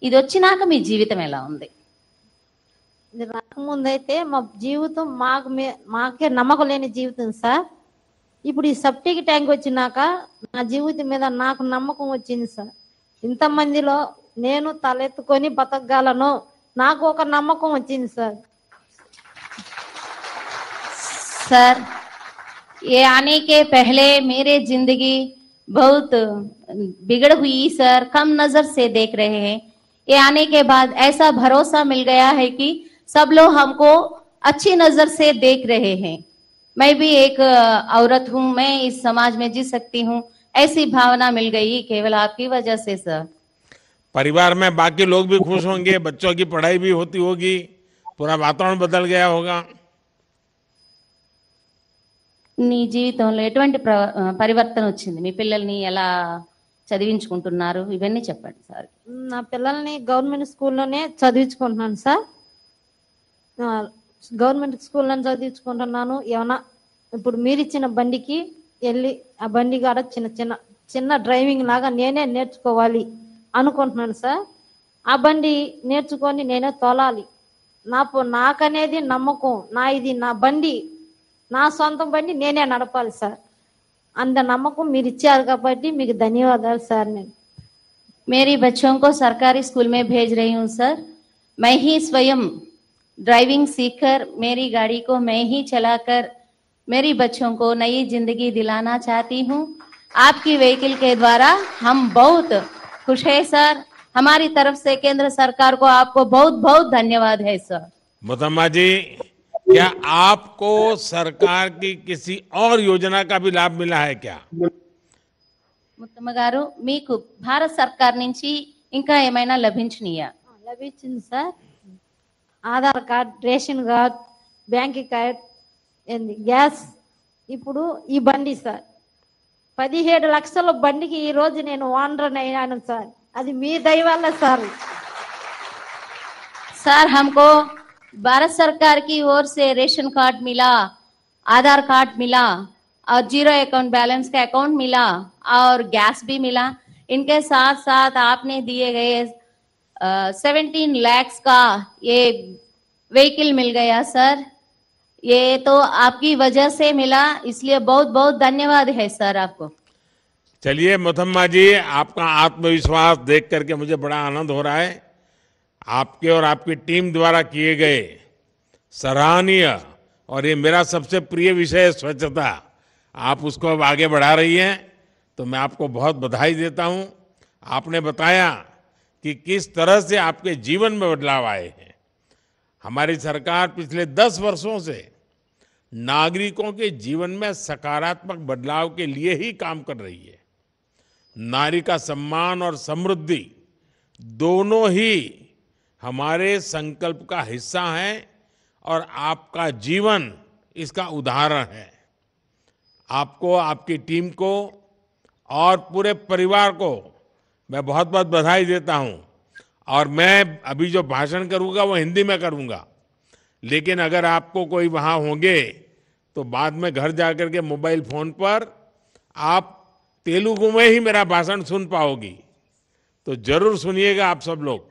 ఇదొచ్చినాక మీ జీవితం ఎలా ఉంది ని రాముందైతే మా జీవితం మాకి మాకే नमकలేని జీవితం సార్ ఇప్పుడు ఈ సబ్ టేక్ ట్యాంక్ వచ్చినాక నా జీవితం మీద నాకు నమకం వచ్చింది స ఇంతమందిలో నేను తలెత్తుకొని బతకగలను నాకు ఒక నమకం వచ్చింది సార్ ఏ ఆనికి पहले मेरे जिंदगी बहुत बिगड़ हुई सर कम नजर से देख रहे हैं ये आने के बाद ऐसा भरोसा मिल गया है कि सब लोग हमको अच्छी नजर से देख रहे हैं मैं भी एक औरत हूं मैं इस समाज में जी सकती हूँ ऐसी भावना मिल गई केवल आपकी वजह से सर परिवार में बाकी लोग भी खुश होंगे बच्चों की पढ़ाई भी होती होगी पूरा वातावरण बदल गया होगा नी जीवित ट्वेंटी परिवर्तन వచ్చింది पिल చదివించుకుంటున్నారు ఇవన్నీ చెప్పండి సార్ నా పిల్లల్ని గవర్నమెంట్ స్కూల్లోనే చదివించుకుంటున్నాను సార్ గవర్నమెంట్ స్కూల్లోనే చదివించుకుంటున్నాను ఏమన్నా ఇప్పుడు మీరు ఇచ్చిన బండికి వెళ్ళి ఆ బండి కాడ చిన్న చిన్న చిన్న డ్రైవింగ్ లాగా నేనే నేర్చుకోవాలి అనుకుంటున్నాను సార్ ఆ బండి నేర్చుకొని నేనే తోలాలి నా నాకనేది నమ్మకం నా ఇది నా బండి నా సొంతం బండి నేనే నడపాలి సార్ అంత नमक మీరు धन्यवाद सर मेरी बच्चों को सरकारी स्कूल में भेज रही हूँ सर मैं ही स्वयं ड्राइविंग सीखकर मेरी गाड़ी को मैं ही चलाकर मेरी बच्चों को नई जिंदगी दिलाना चाहती हूँ आपकी व्हीकल के द्वारा हम बहुत खुश है सर हमारी तरफ से केंद्र सरकार को आपको बहुत बहुत धन्यवाद है सर मुतम्मा जी क्या आपको सरकार की किसी और योजना का भी लाभ मिला है क्या ముత్తమ్మ గారు మీకు భారత్ సర్కార్ నుంచి ఇంకా ఏమైనా లభించినయా లభించింది sir Aadhaar card ration card bank card ఏంది గ్యాస్ ఇప్పుడు ఈ బండి సార్ పదిహేడు లక్షల బండికి ఈ రోజు నేను ఓనర్ అయ్యాను సార్ అది మీ దయ వల్ల సార్ సార్ हमको भारत सरकार की ओर से रेशन कार्ड मिला आधार कार्ड मिला और जीरो अकाउंट बैलेंस का अकाउंट मिला और गैस भी मिला इनके साथ साथ आपने दिए गए सेवेंटीन लैक्स का ये व्हीकल मिल गया सर ये तो आपकी वजह से मिला इसलिए बहुत बहुत धन्यवाद है सर आपको चलिए मोथम्मा जी आपका आत्मविश्वास देख करके मुझे बड़ा आनंद हो रहा है आपके और आपकी टीम द्वारा किए गए सराहनीय और ये मेरा सबसे प्रिय विषय है स्वच्छता आप उसको अब आगे बढ़ा रही हैं तो मैं आपको बहुत बधाई देता हूं आपने बताया कि किस तरह से आपके जीवन में बदलाव आए हैं हमारी सरकार पिछले दस वर्षों से नागरिकों के जीवन में सकारात्मक बदलाव के लिए ही काम कर रही है नारी का सम्मान और समृद्धि दोनों ही हमारे संकल्प का हिस्सा है और आपका जीवन इसका उदाहरण है आपको आपकी टीम को और पूरे परिवार को मैं बहुत बहुत बधाई देता हूं और मैं अभी जो भाषण करूंगा वो हिंदी में करूंगा लेकिन अगर आपको कोई वहाँ होंगे तो बाद में घर जाकर के मोबाइल फोन पर आप तेलुगु में ही मेरा भाषण सुन पाओगी तो जरूर सुनिएगा आप सब लोग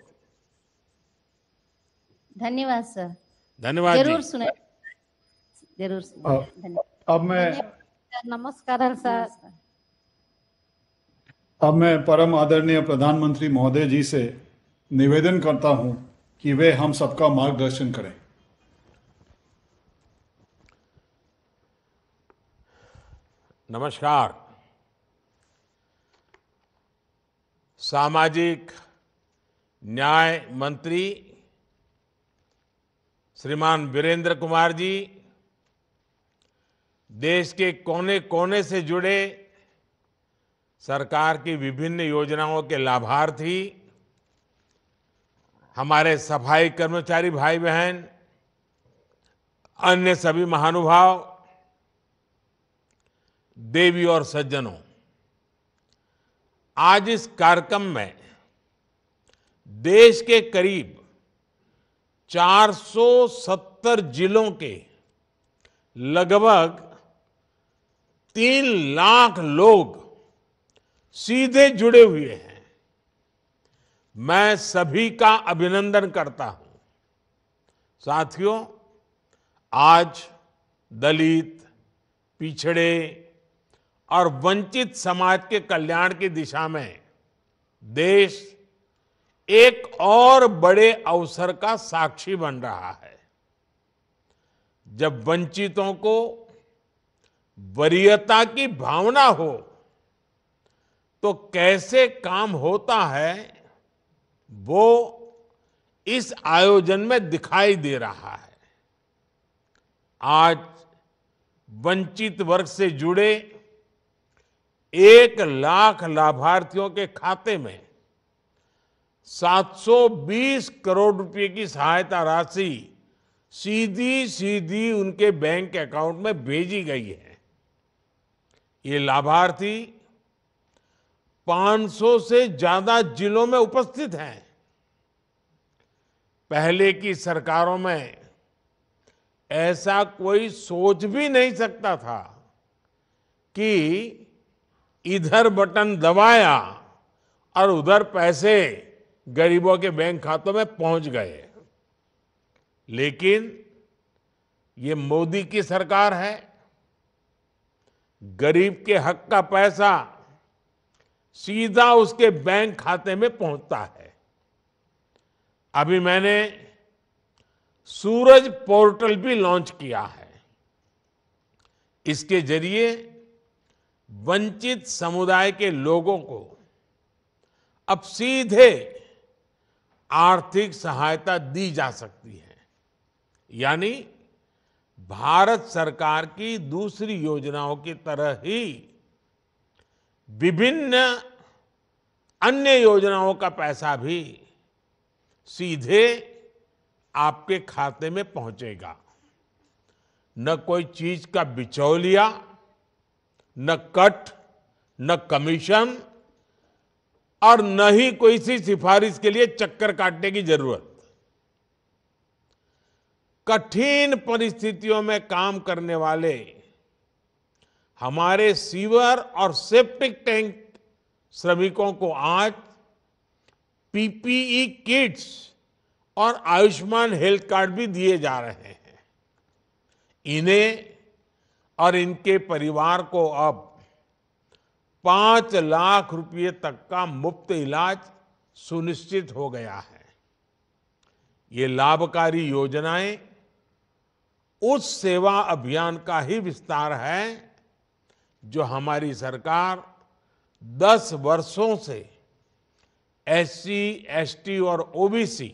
धन्यवाद सर धन्यवाद जरूर सुने जरूर अब मैं नमस्कार सर अब मैं परम आदरणीय प्रधानमंत्री महोदय जी से निवेदन करता हूं कि वे हम सबका मार्गदर्शन करें नमस्कार सामाजिक न्याय मंत्री श्रीमान वीरेंद्र कुमार जी देश के कोने कोने से जुड़े सरकार की विभिन्न योजनाओं के लाभार्थी हमारे सफाई कर्मचारी भाई बहन अन्य सभी महानुभाव देवी और सज्जनों आज इस कार्यक्रम में देश के करीब 470 जिलों के लगभग तीन लाख लोग सीधे जुड़े हुए हैं मैं सभी का अभिनंदन करता हूं साथियों आज दलित पिछड़े और वंचित समाज के कल्याण की दिशा में देश एक और बड़े अवसर का साक्षी बन रहा है जब वंचितों को वरीयता की भावना हो तो कैसे काम होता है वो इस आयोजन में दिखाई दे रहा है आज वंचित वर्ग से जुड़े एक लाख लाभार्थियों के खाते में 720 करोड़ रुपए की सहायता राशि सीधी सीधी उनके बैंक अकाउंट में भेजी गई है ये लाभार्थी 500 से ज्यादा जिलों में उपस्थित हैं पहले की सरकारों में ऐसा कोई सोच भी नहीं सकता था कि इधर बटन दबाया और उधर पैसे गरीबों के बैंक खातों में पहुंच गए लेकिन ये मोदी की सरकार है गरीब के हक का पैसा सीधा उसके बैंक खाते में पहुंचता है अभी मैंने सूरज पोर्टल भी लॉन्च किया है इसके जरिए वंचित समुदाय के लोगों को अब सीधे आर्थिक सहायता दी जा सकती है यानी भारत सरकार की दूसरी योजनाओं की तरह ही विभिन्न अन्य योजनाओं का पैसा भी सीधे आपके खाते में पहुंचेगा न कोई चीज का बिचौलिया न कट न कमीशन और न ही कोई सी सिफारिश के लिए चक्कर काटने की जरूरत कठिन परिस्थितियों में काम करने वाले हमारे सीवर और सेप्टिक टैंक श्रमिकों को आज पीपीई किट्स और आयुष्मान हेल्थ कार्ड भी दिए जा रहे हैं इन्हें और इनके परिवार को अब पांच लाख रुपए तक का मुफ्त इलाज सुनिश्चित हो गया है ये लाभकारी योजनाएं उस सेवा अभियान का ही विस्तार है जो हमारी सरकार 10 वर्षों से एससी, एसटी और ओबीसी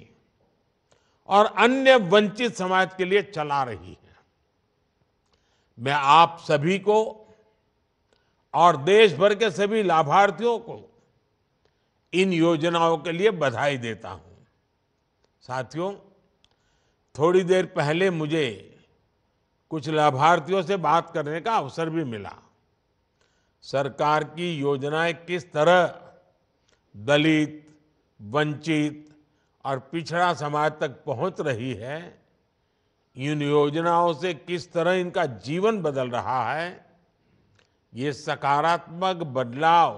और अन्य वंचित समाज के लिए चला रही है मैं आप सभी को और देश भर के सभी लाभार्थियों को इन योजनाओं के लिए बधाई देता हूं साथियों थोड़ी देर पहले मुझे कुछ लाभार्थियों से बात करने का अवसर भी मिला सरकार की योजनाएं किस तरह दलित वंचित और पिछड़ा समाज तक पहुंच रही है इन योजनाओं से किस तरह इनका जीवन बदल रहा है ये सकारात्मक बदलाव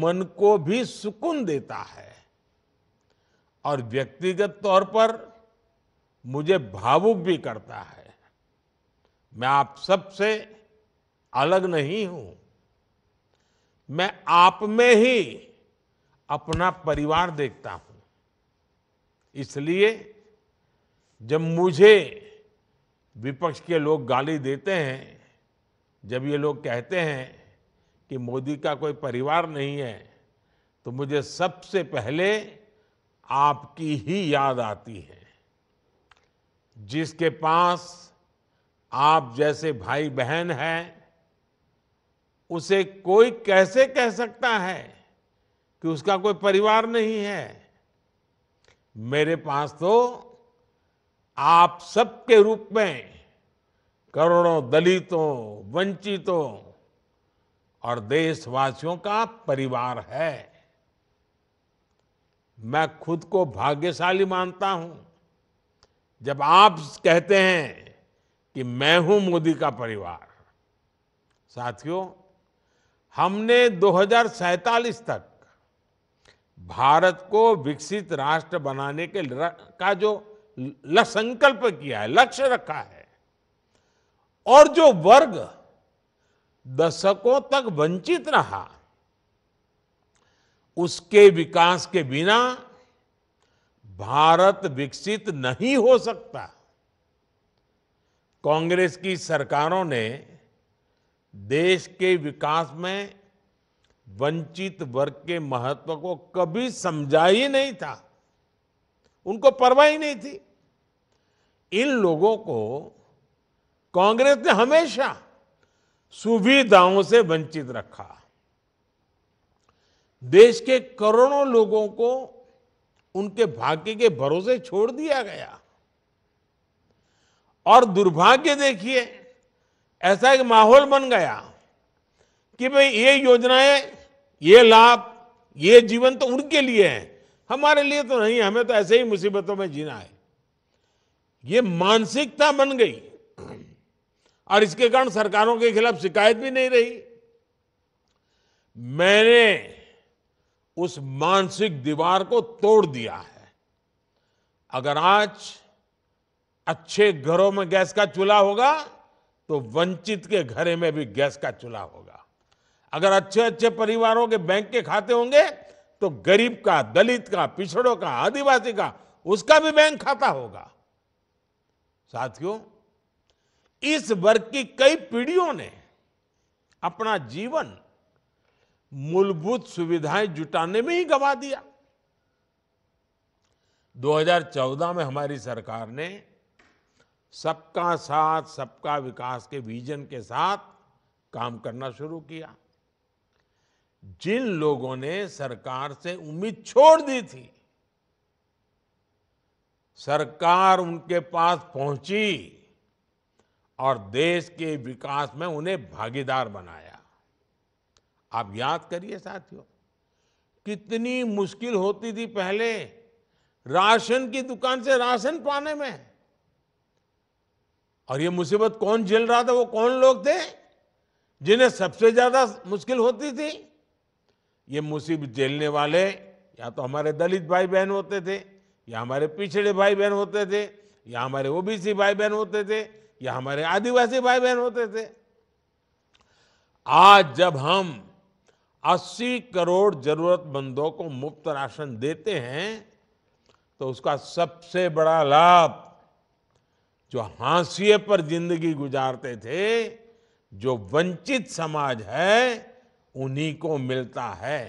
मन को भी सुकून देता है और व्यक्तिगत तौर पर मुझे भावुक भी करता है मैं आप सबसे अलग नहीं हूं मैं आप में ही अपना परिवार देखता हूं इसलिए जब मुझे विपक्ष के लोग गाली देते हैं जब ये लोग कहते हैं कि मोदी का कोई परिवार नहीं है तो मुझे सबसे पहले आपकी ही याद आती है जिसके पास आप जैसे भाई बहन हैं उसे कोई कैसे कह सकता है कि उसका कोई परिवार नहीं है मेरे पास तो आप सबके रूप में करोड़ों दलितों वंचितों और देशवासियों का परिवार है मैं खुद को भाग्यशाली मानता हूं जब आप कहते हैं कि मैं हूं मोदी का परिवार साथियों हमने दो तक भारत को विकसित राष्ट्र बनाने के का जो संकल्प किया है लक्ष्य रखा है और जो वर्ग दशकों तक वंचित रहा उसके विकास के बिना भारत विकसित नहीं हो सकता कांग्रेस की सरकारों ने देश के विकास में वंचित वर्ग के महत्व को कभी समझा ही नहीं था उनको परवाह ही नहीं थी इन लोगों को कांग्रेस ने हमेशा सुविधाओं से वंचित रखा देश के करोड़ों लोगों को उनके भाग्य के भरोसे छोड़ दिया गया और दुर्भाग्य देखिए ऐसा एक माहौल बन गया कि भाई ये योजनाएं ये लाभ ये जीवन तो उनके लिए है हमारे लिए तो नहीं हमें तो ऐसे ही मुसीबतों में जीना है ये मानसिकता बन गई और इसके कारण सरकारों के खिलाफ शिकायत भी नहीं रही मैंने उस मानसिक दीवार को तोड़ दिया है अगर आज अच्छे घरों में गैस का चूल्हा होगा तो वंचित के घरे में भी गैस का चूल्हा होगा अगर अच्छे अच्छे परिवारों के बैंक के खाते होंगे तो गरीब का दलित का पिछड़ों का आदिवासी का उसका भी बैंक खाता होगा साथियों इस वर्ग की कई पीढ़ियों ने अपना जीवन मूलभूत सुविधाएं जुटाने में ही गवा दिया 2014 में हमारी सरकार ने सबका साथ सबका विकास के विजन के साथ काम करना शुरू किया जिन लोगों ने सरकार से उम्मीद छोड़ दी थी सरकार उनके पास पहुंची और देश के विकास में उन्हें भागीदार बनाया आप याद करिए साथियों कितनी मुश्किल होती थी पहले राशन की दुकान से राशन पाने में और ये मुसीबत कौन झेल रहा था वो कौन लोग थे जिन्हें सबसे ज्यादा मुश्किल होती थी ये मुसीबत झेलने वाले या तो हमारे दलित भाई बहन होते थे या हमारे पिछड़े भाई बहन होते थे या हमारे ओबीसी भाई बहन होते थे या हमारे आदिवासी भाई बहन होते थे आज जब हम 80 करोड़ जरूरतमंदों को मुफ्त राशन देते हैं तो उसका सबसे बड़ा लाभ जो हाशिए पर जिंदगी गुजारते थे जो वंचित समाज है उन्हीं को मिलता है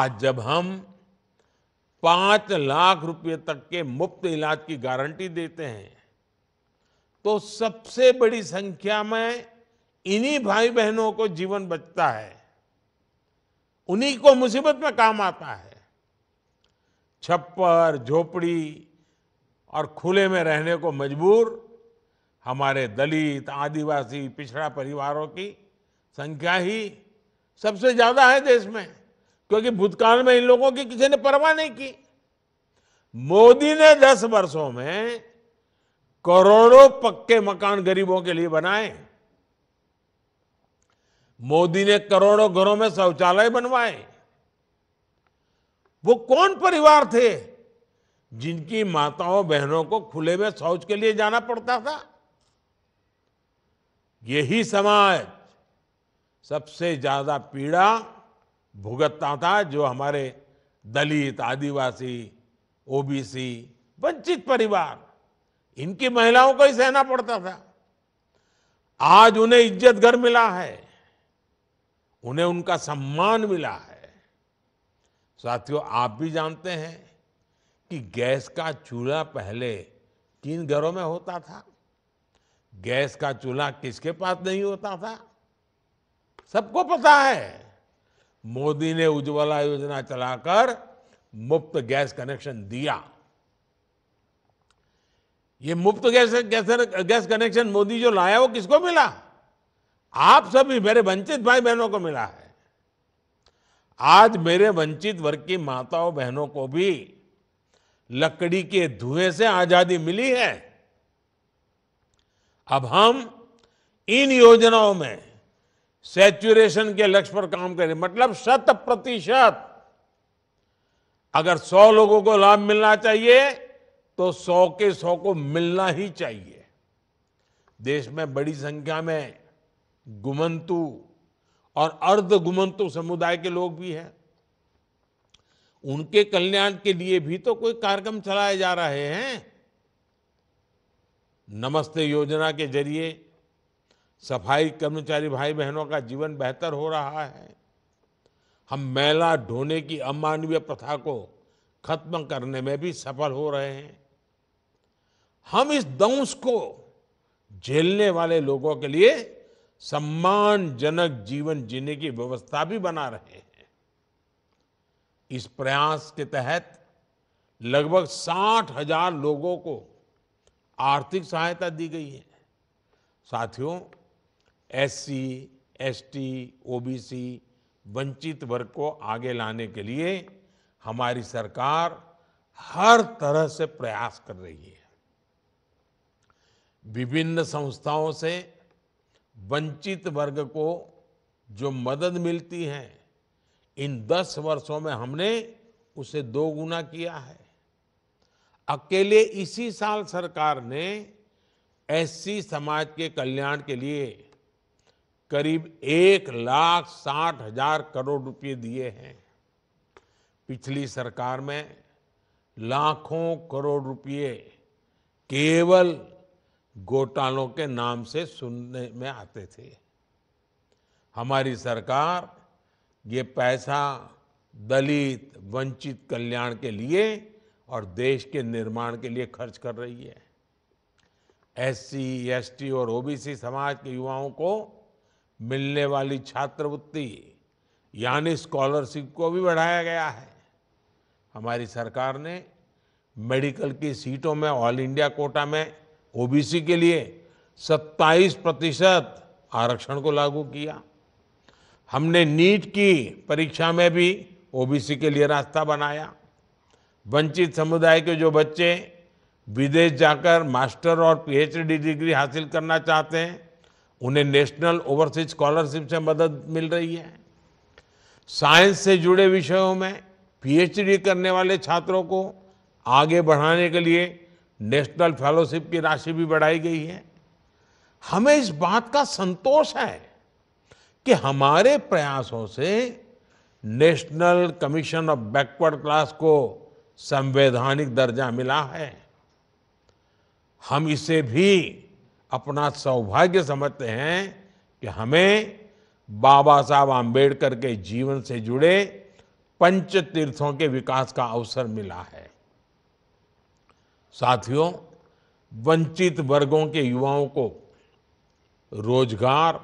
आज जब हम पांच लाख रुपए तक के मुफ्त इलाज की गारंटी देते हैं तो सबसे बड़ी संख्या में इन्हीं भाई बहनों को जीवन बचता है उन्हीं को मुसीबत में काम आता है छप्पर झोपड़ी और खुले में रहने को मजबूर हमारे दलित आदिवासी पिछड़ा परिवारों की संख्या ही सबसे ज़्यादा है देश में क्योंकि भूतकाल में इन लोगों की किसी ने परवाह नहीं की मोदी ने दस वर्षों में करोड़ों पक्के मकान गरीबों के लिए बनाए मोदी ने करोड़ों घरों में शौचालय बनवाए वो कौन परिवार थे जिनकी माताओं बहनों को खुले में शौच के लिए जाना पड़ता था यही समाज सबसे ज्यादा पीड़ा भुगतता था जो हमारे दलित आदिवासी ओबीसी वंचित परिवार इनकी महिलाओं को ही सहना पड़ता था आज उन्हें इज्जत घर मिला है उन्हें उनका सम्मान मिला है साथियों आप भी जानते हैं कि गैस का चूल्हा पहले किन घरों में होता था गैस का चूल्हा किसके पास नहीं होता था सबको पता है मोदी ने उज्ज्वला योजना चलाकर मुफ्त गैस कनेक्शन दिया ये मुफ्त gas gas gas connection Modi जो लाया वो किसको मिला आप सभी मेरे वंचित भाई बहनों को मिला है आज मेरे वंचित वर्ग की माताओं बहनों को भी लकड़ी के धुएं से आजादी मिली है अब हम इन योजनाओं में सेचुरेशन के लक्ष्य पर काम करें मतलब शत प्रतिशत अगर सौ लोगों को लाभ मिलना चाहिए तो सौ के सौ को मिलना ही चाहिए देश में बड़ी संख्या में गुमंतु और अर्ध गुमंतु समुदाय के लोग भी हैं उनके कल्याण के लिए भी तो कोई कार्यक्रम चलाए जा रहे हैं नमस्ते योजना के जरिए सफाई कर्मचारी भाई बहनों का जीवन बेहतर हो रहा है हम मैला ढोने की अमानवीय प्रथा को खत्म करने में भी सफल हो रहे हैं हम इस दंश को झेलने वाले लोगों के लिए सम्मानजनक जीवन जीने की व्यवस्था भी बना रहे हैं इस प्रयास के तहत लगभग साठ हजार लोगों को आर्थिक सहायता दी गई है साथियों एससी, एसटी, ओबीसी वंचित वर्ग को आगे लाने के लिए हमारी सरकार हर तरह से प्रयास कर रही है विभिन्न संस्थाओं से वंचित वर्ग को जो मदद मिलती है इन दस वर्षों में हमने उसे दो गुना किया है अकेले इसी साल सरकार ने एससी समाज के कल्याण के लिए करीब एक लाख साठ हजार करोड़ रुपए दिए हैं पिछली सरकार में लाखों करोड़ रुपए केवल घोटालों के नाम से सुनने में आते थे हमारी सरकार ये पैसा दलित वंचित कल्याण के लिए और देश के निर्माण के लिए खर्च कर रही है एससी एसटी और ओबीसी समाज के युवाओं को मिलने वाली छात्रवृत्ति यानी स्कॉलरशिप को भी बढ़ाया गया है हमारी सरकार ने मेडिकल की सीटों में ऑल इंडिया कोटा में ओबीसी के लिए 27 प्रतिशत आरक्षण को लागू किया हमने नीट की परीक्षा में भी ओबीसी के लिए रास्ता बनाया वंचित समुदाय के जो बच्चे विदेश जाकर मास्टर और पीएचडी डिग्री हासिल करना चाहते हैं उन्हें नेशनल ओवरसीज स्कॉलरशिप से मदद मिल रही है साइंस से जुड़े विषयों में पीएचडी करने वाले छात्रों को आगे बढ़ाने के लिए नेशनल फेलोशिप की राशि भी बढ़ाई गई है हमें इस बात का संतोष है कि हमारे प्रयासों से national commission of backward class को संवैधानिक दर्जा मिला है हम इसे भी अपना सौभाग्य समझते हैं कि हमें बाबा साहब आम्बेडकर के जीवन से जुड़े पंच तीर्थों के विकास का अवसर मिला है साथियों वंचित वर्गों के युवाओं को रोजगार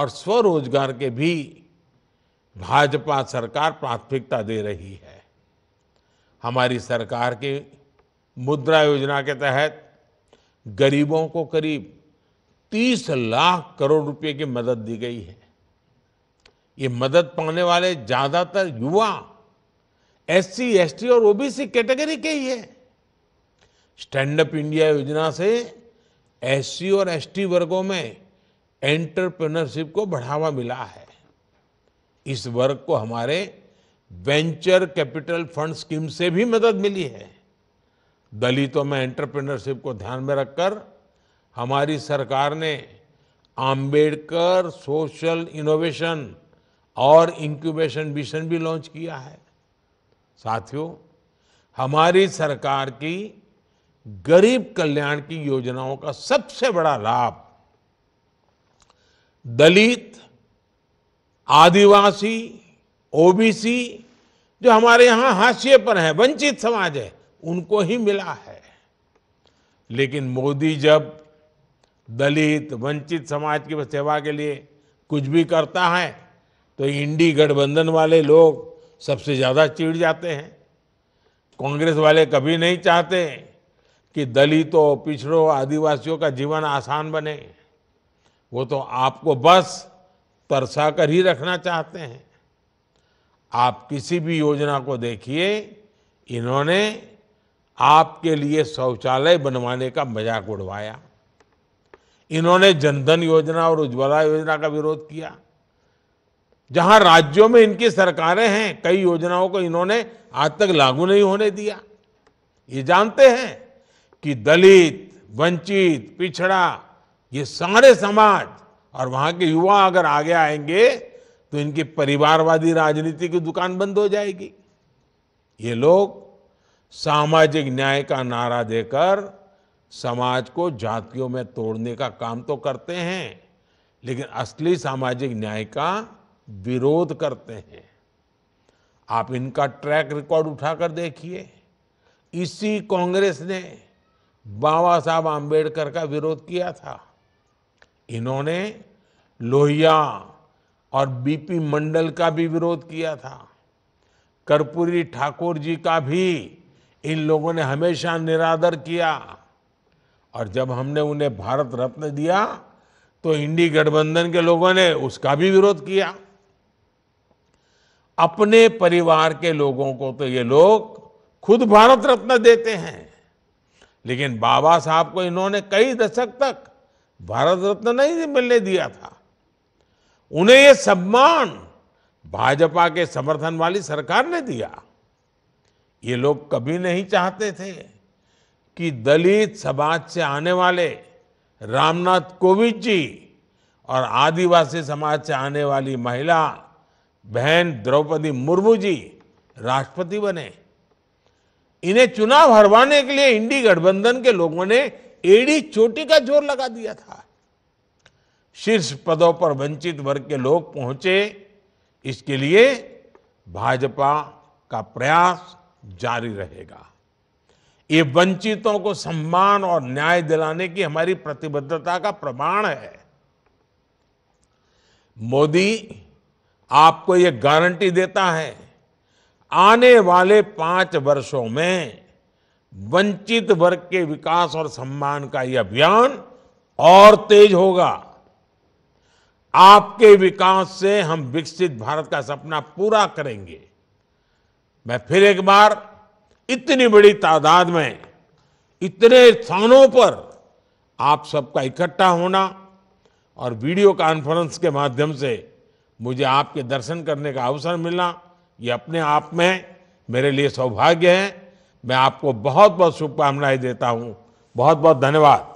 और स्वरोजगार के भी भाजपा सरकार प्राथमिकता दे रही है हमारी सरकार की मुद्रा योजना के तहत गरीबों को करीब 30 लाख करोड़ रुपए की मदद दी गई है ये मदद पाने वाले ज़्यादातर युवा एस सी और ओबीसी कैटेगरी के ही है स्टैंड अप इंडिया योजना से एस और एस वर्गों में एंटरप्रेन्योरशिप को बढ़ावा मिला है इस वर्ग को हमारे वेंचर कैपिटल फंड स्कीम से भी मदद मिली है दलितों में एंटरप्रेन्योरशिप को ध्यान में रखकर हमारी सरकार ने आम्बेडकर सोशल इनोवेशन और इंक्यूबेशन मिशन भी लॉन्च किया है साथियों हमारी सरकार की गरीब कल्याण की योजनाओं का सबसे बड़ा लाभ दलित आदिवासी ओबीसी जो हमारे यहां हाशिए पर है वंचित समाज है उनको ही मिला है लेकिन मोदी जब दलित वंचित समाज की सेवा के लिए कुछ भी करता है तो इंडी गठबंधन वाले लोग सबसे ज़्यादा चिढ़ जाते हैं कांग्रेस वाले कभी नहीं चाहते कि दलितों पिछड़ों आदिवासियों का जीवन आसान बने वो तो आपको बस तरसा कर ही रखना चाहते हैं आप किसी भी योजना को देखिए इन्होंने आपके लिए शौचालय बनवाने का मजाक उड़वाया इन्होंने जनधन योजना और उज्ज्वला योजना का विरोध किया जहां राज्यों में इनकी सरकारें हैं कई योजनाओं को इन्होंने आज तक लागू नहीं होने दिया ये जानते हैं कि दलित वंचित पिछड़ा ये सारे समाज और वहां के युवा अगर आगे आएंगे तो इनकी परिवारवादी राजनीति की दुकान बंद हो जाएगी ये लोग सामाजिक न्याय का नारा देकर समाज को जातियों में तोड़ने का काम तो करते हैं लेकिन असली सामाजिक न्याय का विरोध करते हैं आप इनका ट्रैक रिकॉर्ड उठाकर देखिए इसी कांग्रेस ने बाबा साहब आम्बेडकर का विरोध किया था इन्होंने लोहिया और बीपी मंडल का भी विरोध किया था कर्पूरी ठाकुर जी का भी इन लोगों ने हमेशा निरादर किया और जब हमने उन्हें भारत रत्न दिया तो इंडी गठबंधन के लोगों ने उसका भी विरोध किया अपने परिवार के लोगों को तो ये लोग खुद भारत रत्न देते हैं लेकिन बाबा साहब को इन्होंने कई दशक तक भारत रत्न नहीं मिलने दिया था उन्हें ये सम्मान भाजपा के समर्थन वाली सरकार ने दिया ये लोग कभी नहीं चाहते थे कि दलित समाज से आने वाले रामनाथ कोविंद जी और आदिवासी समाज से आने वाली महिला बहन द्रौपदी मुर्मू जी राष्ट्रपति बने इन्हें चुनाव हरवाने के लिए इंडी गठबंधन के लोगों ने एडी चोटी का जोर लगा दिया था शीर्ष पदों पर वंचित वर्ग के लोग पहुंचे इसके लिए भाजपा का प्रयास जारी रहेगा ये वंचितों को सम्मान और न्याय दिलाने की हमारी प्रतिबद्धता का प्रमाण है मोदी आपको ये गारंटी देता है आने वाले पांच वर्षों में वंचित वर्ग के विकास और सम्मान का यह अभियान और तेज होगा आपके विकास से हम विकसित भारत का सपना पूरा करेंगे मैं फिर एक बार इतनी बड़ी तादाद में इतने स्थानों पर आप सबका इकट्ठा होना और वीडियो कॉन्फ्रेंस के माध्यम से मुझे आपके दर्शन करने का अवसर मिलना ये अपने आप में मेरे लिए सौभाग्य है मैं आपको बहुत बहुत शुभकामनाएं देता हूँ बहुत बहुत धन्यवाद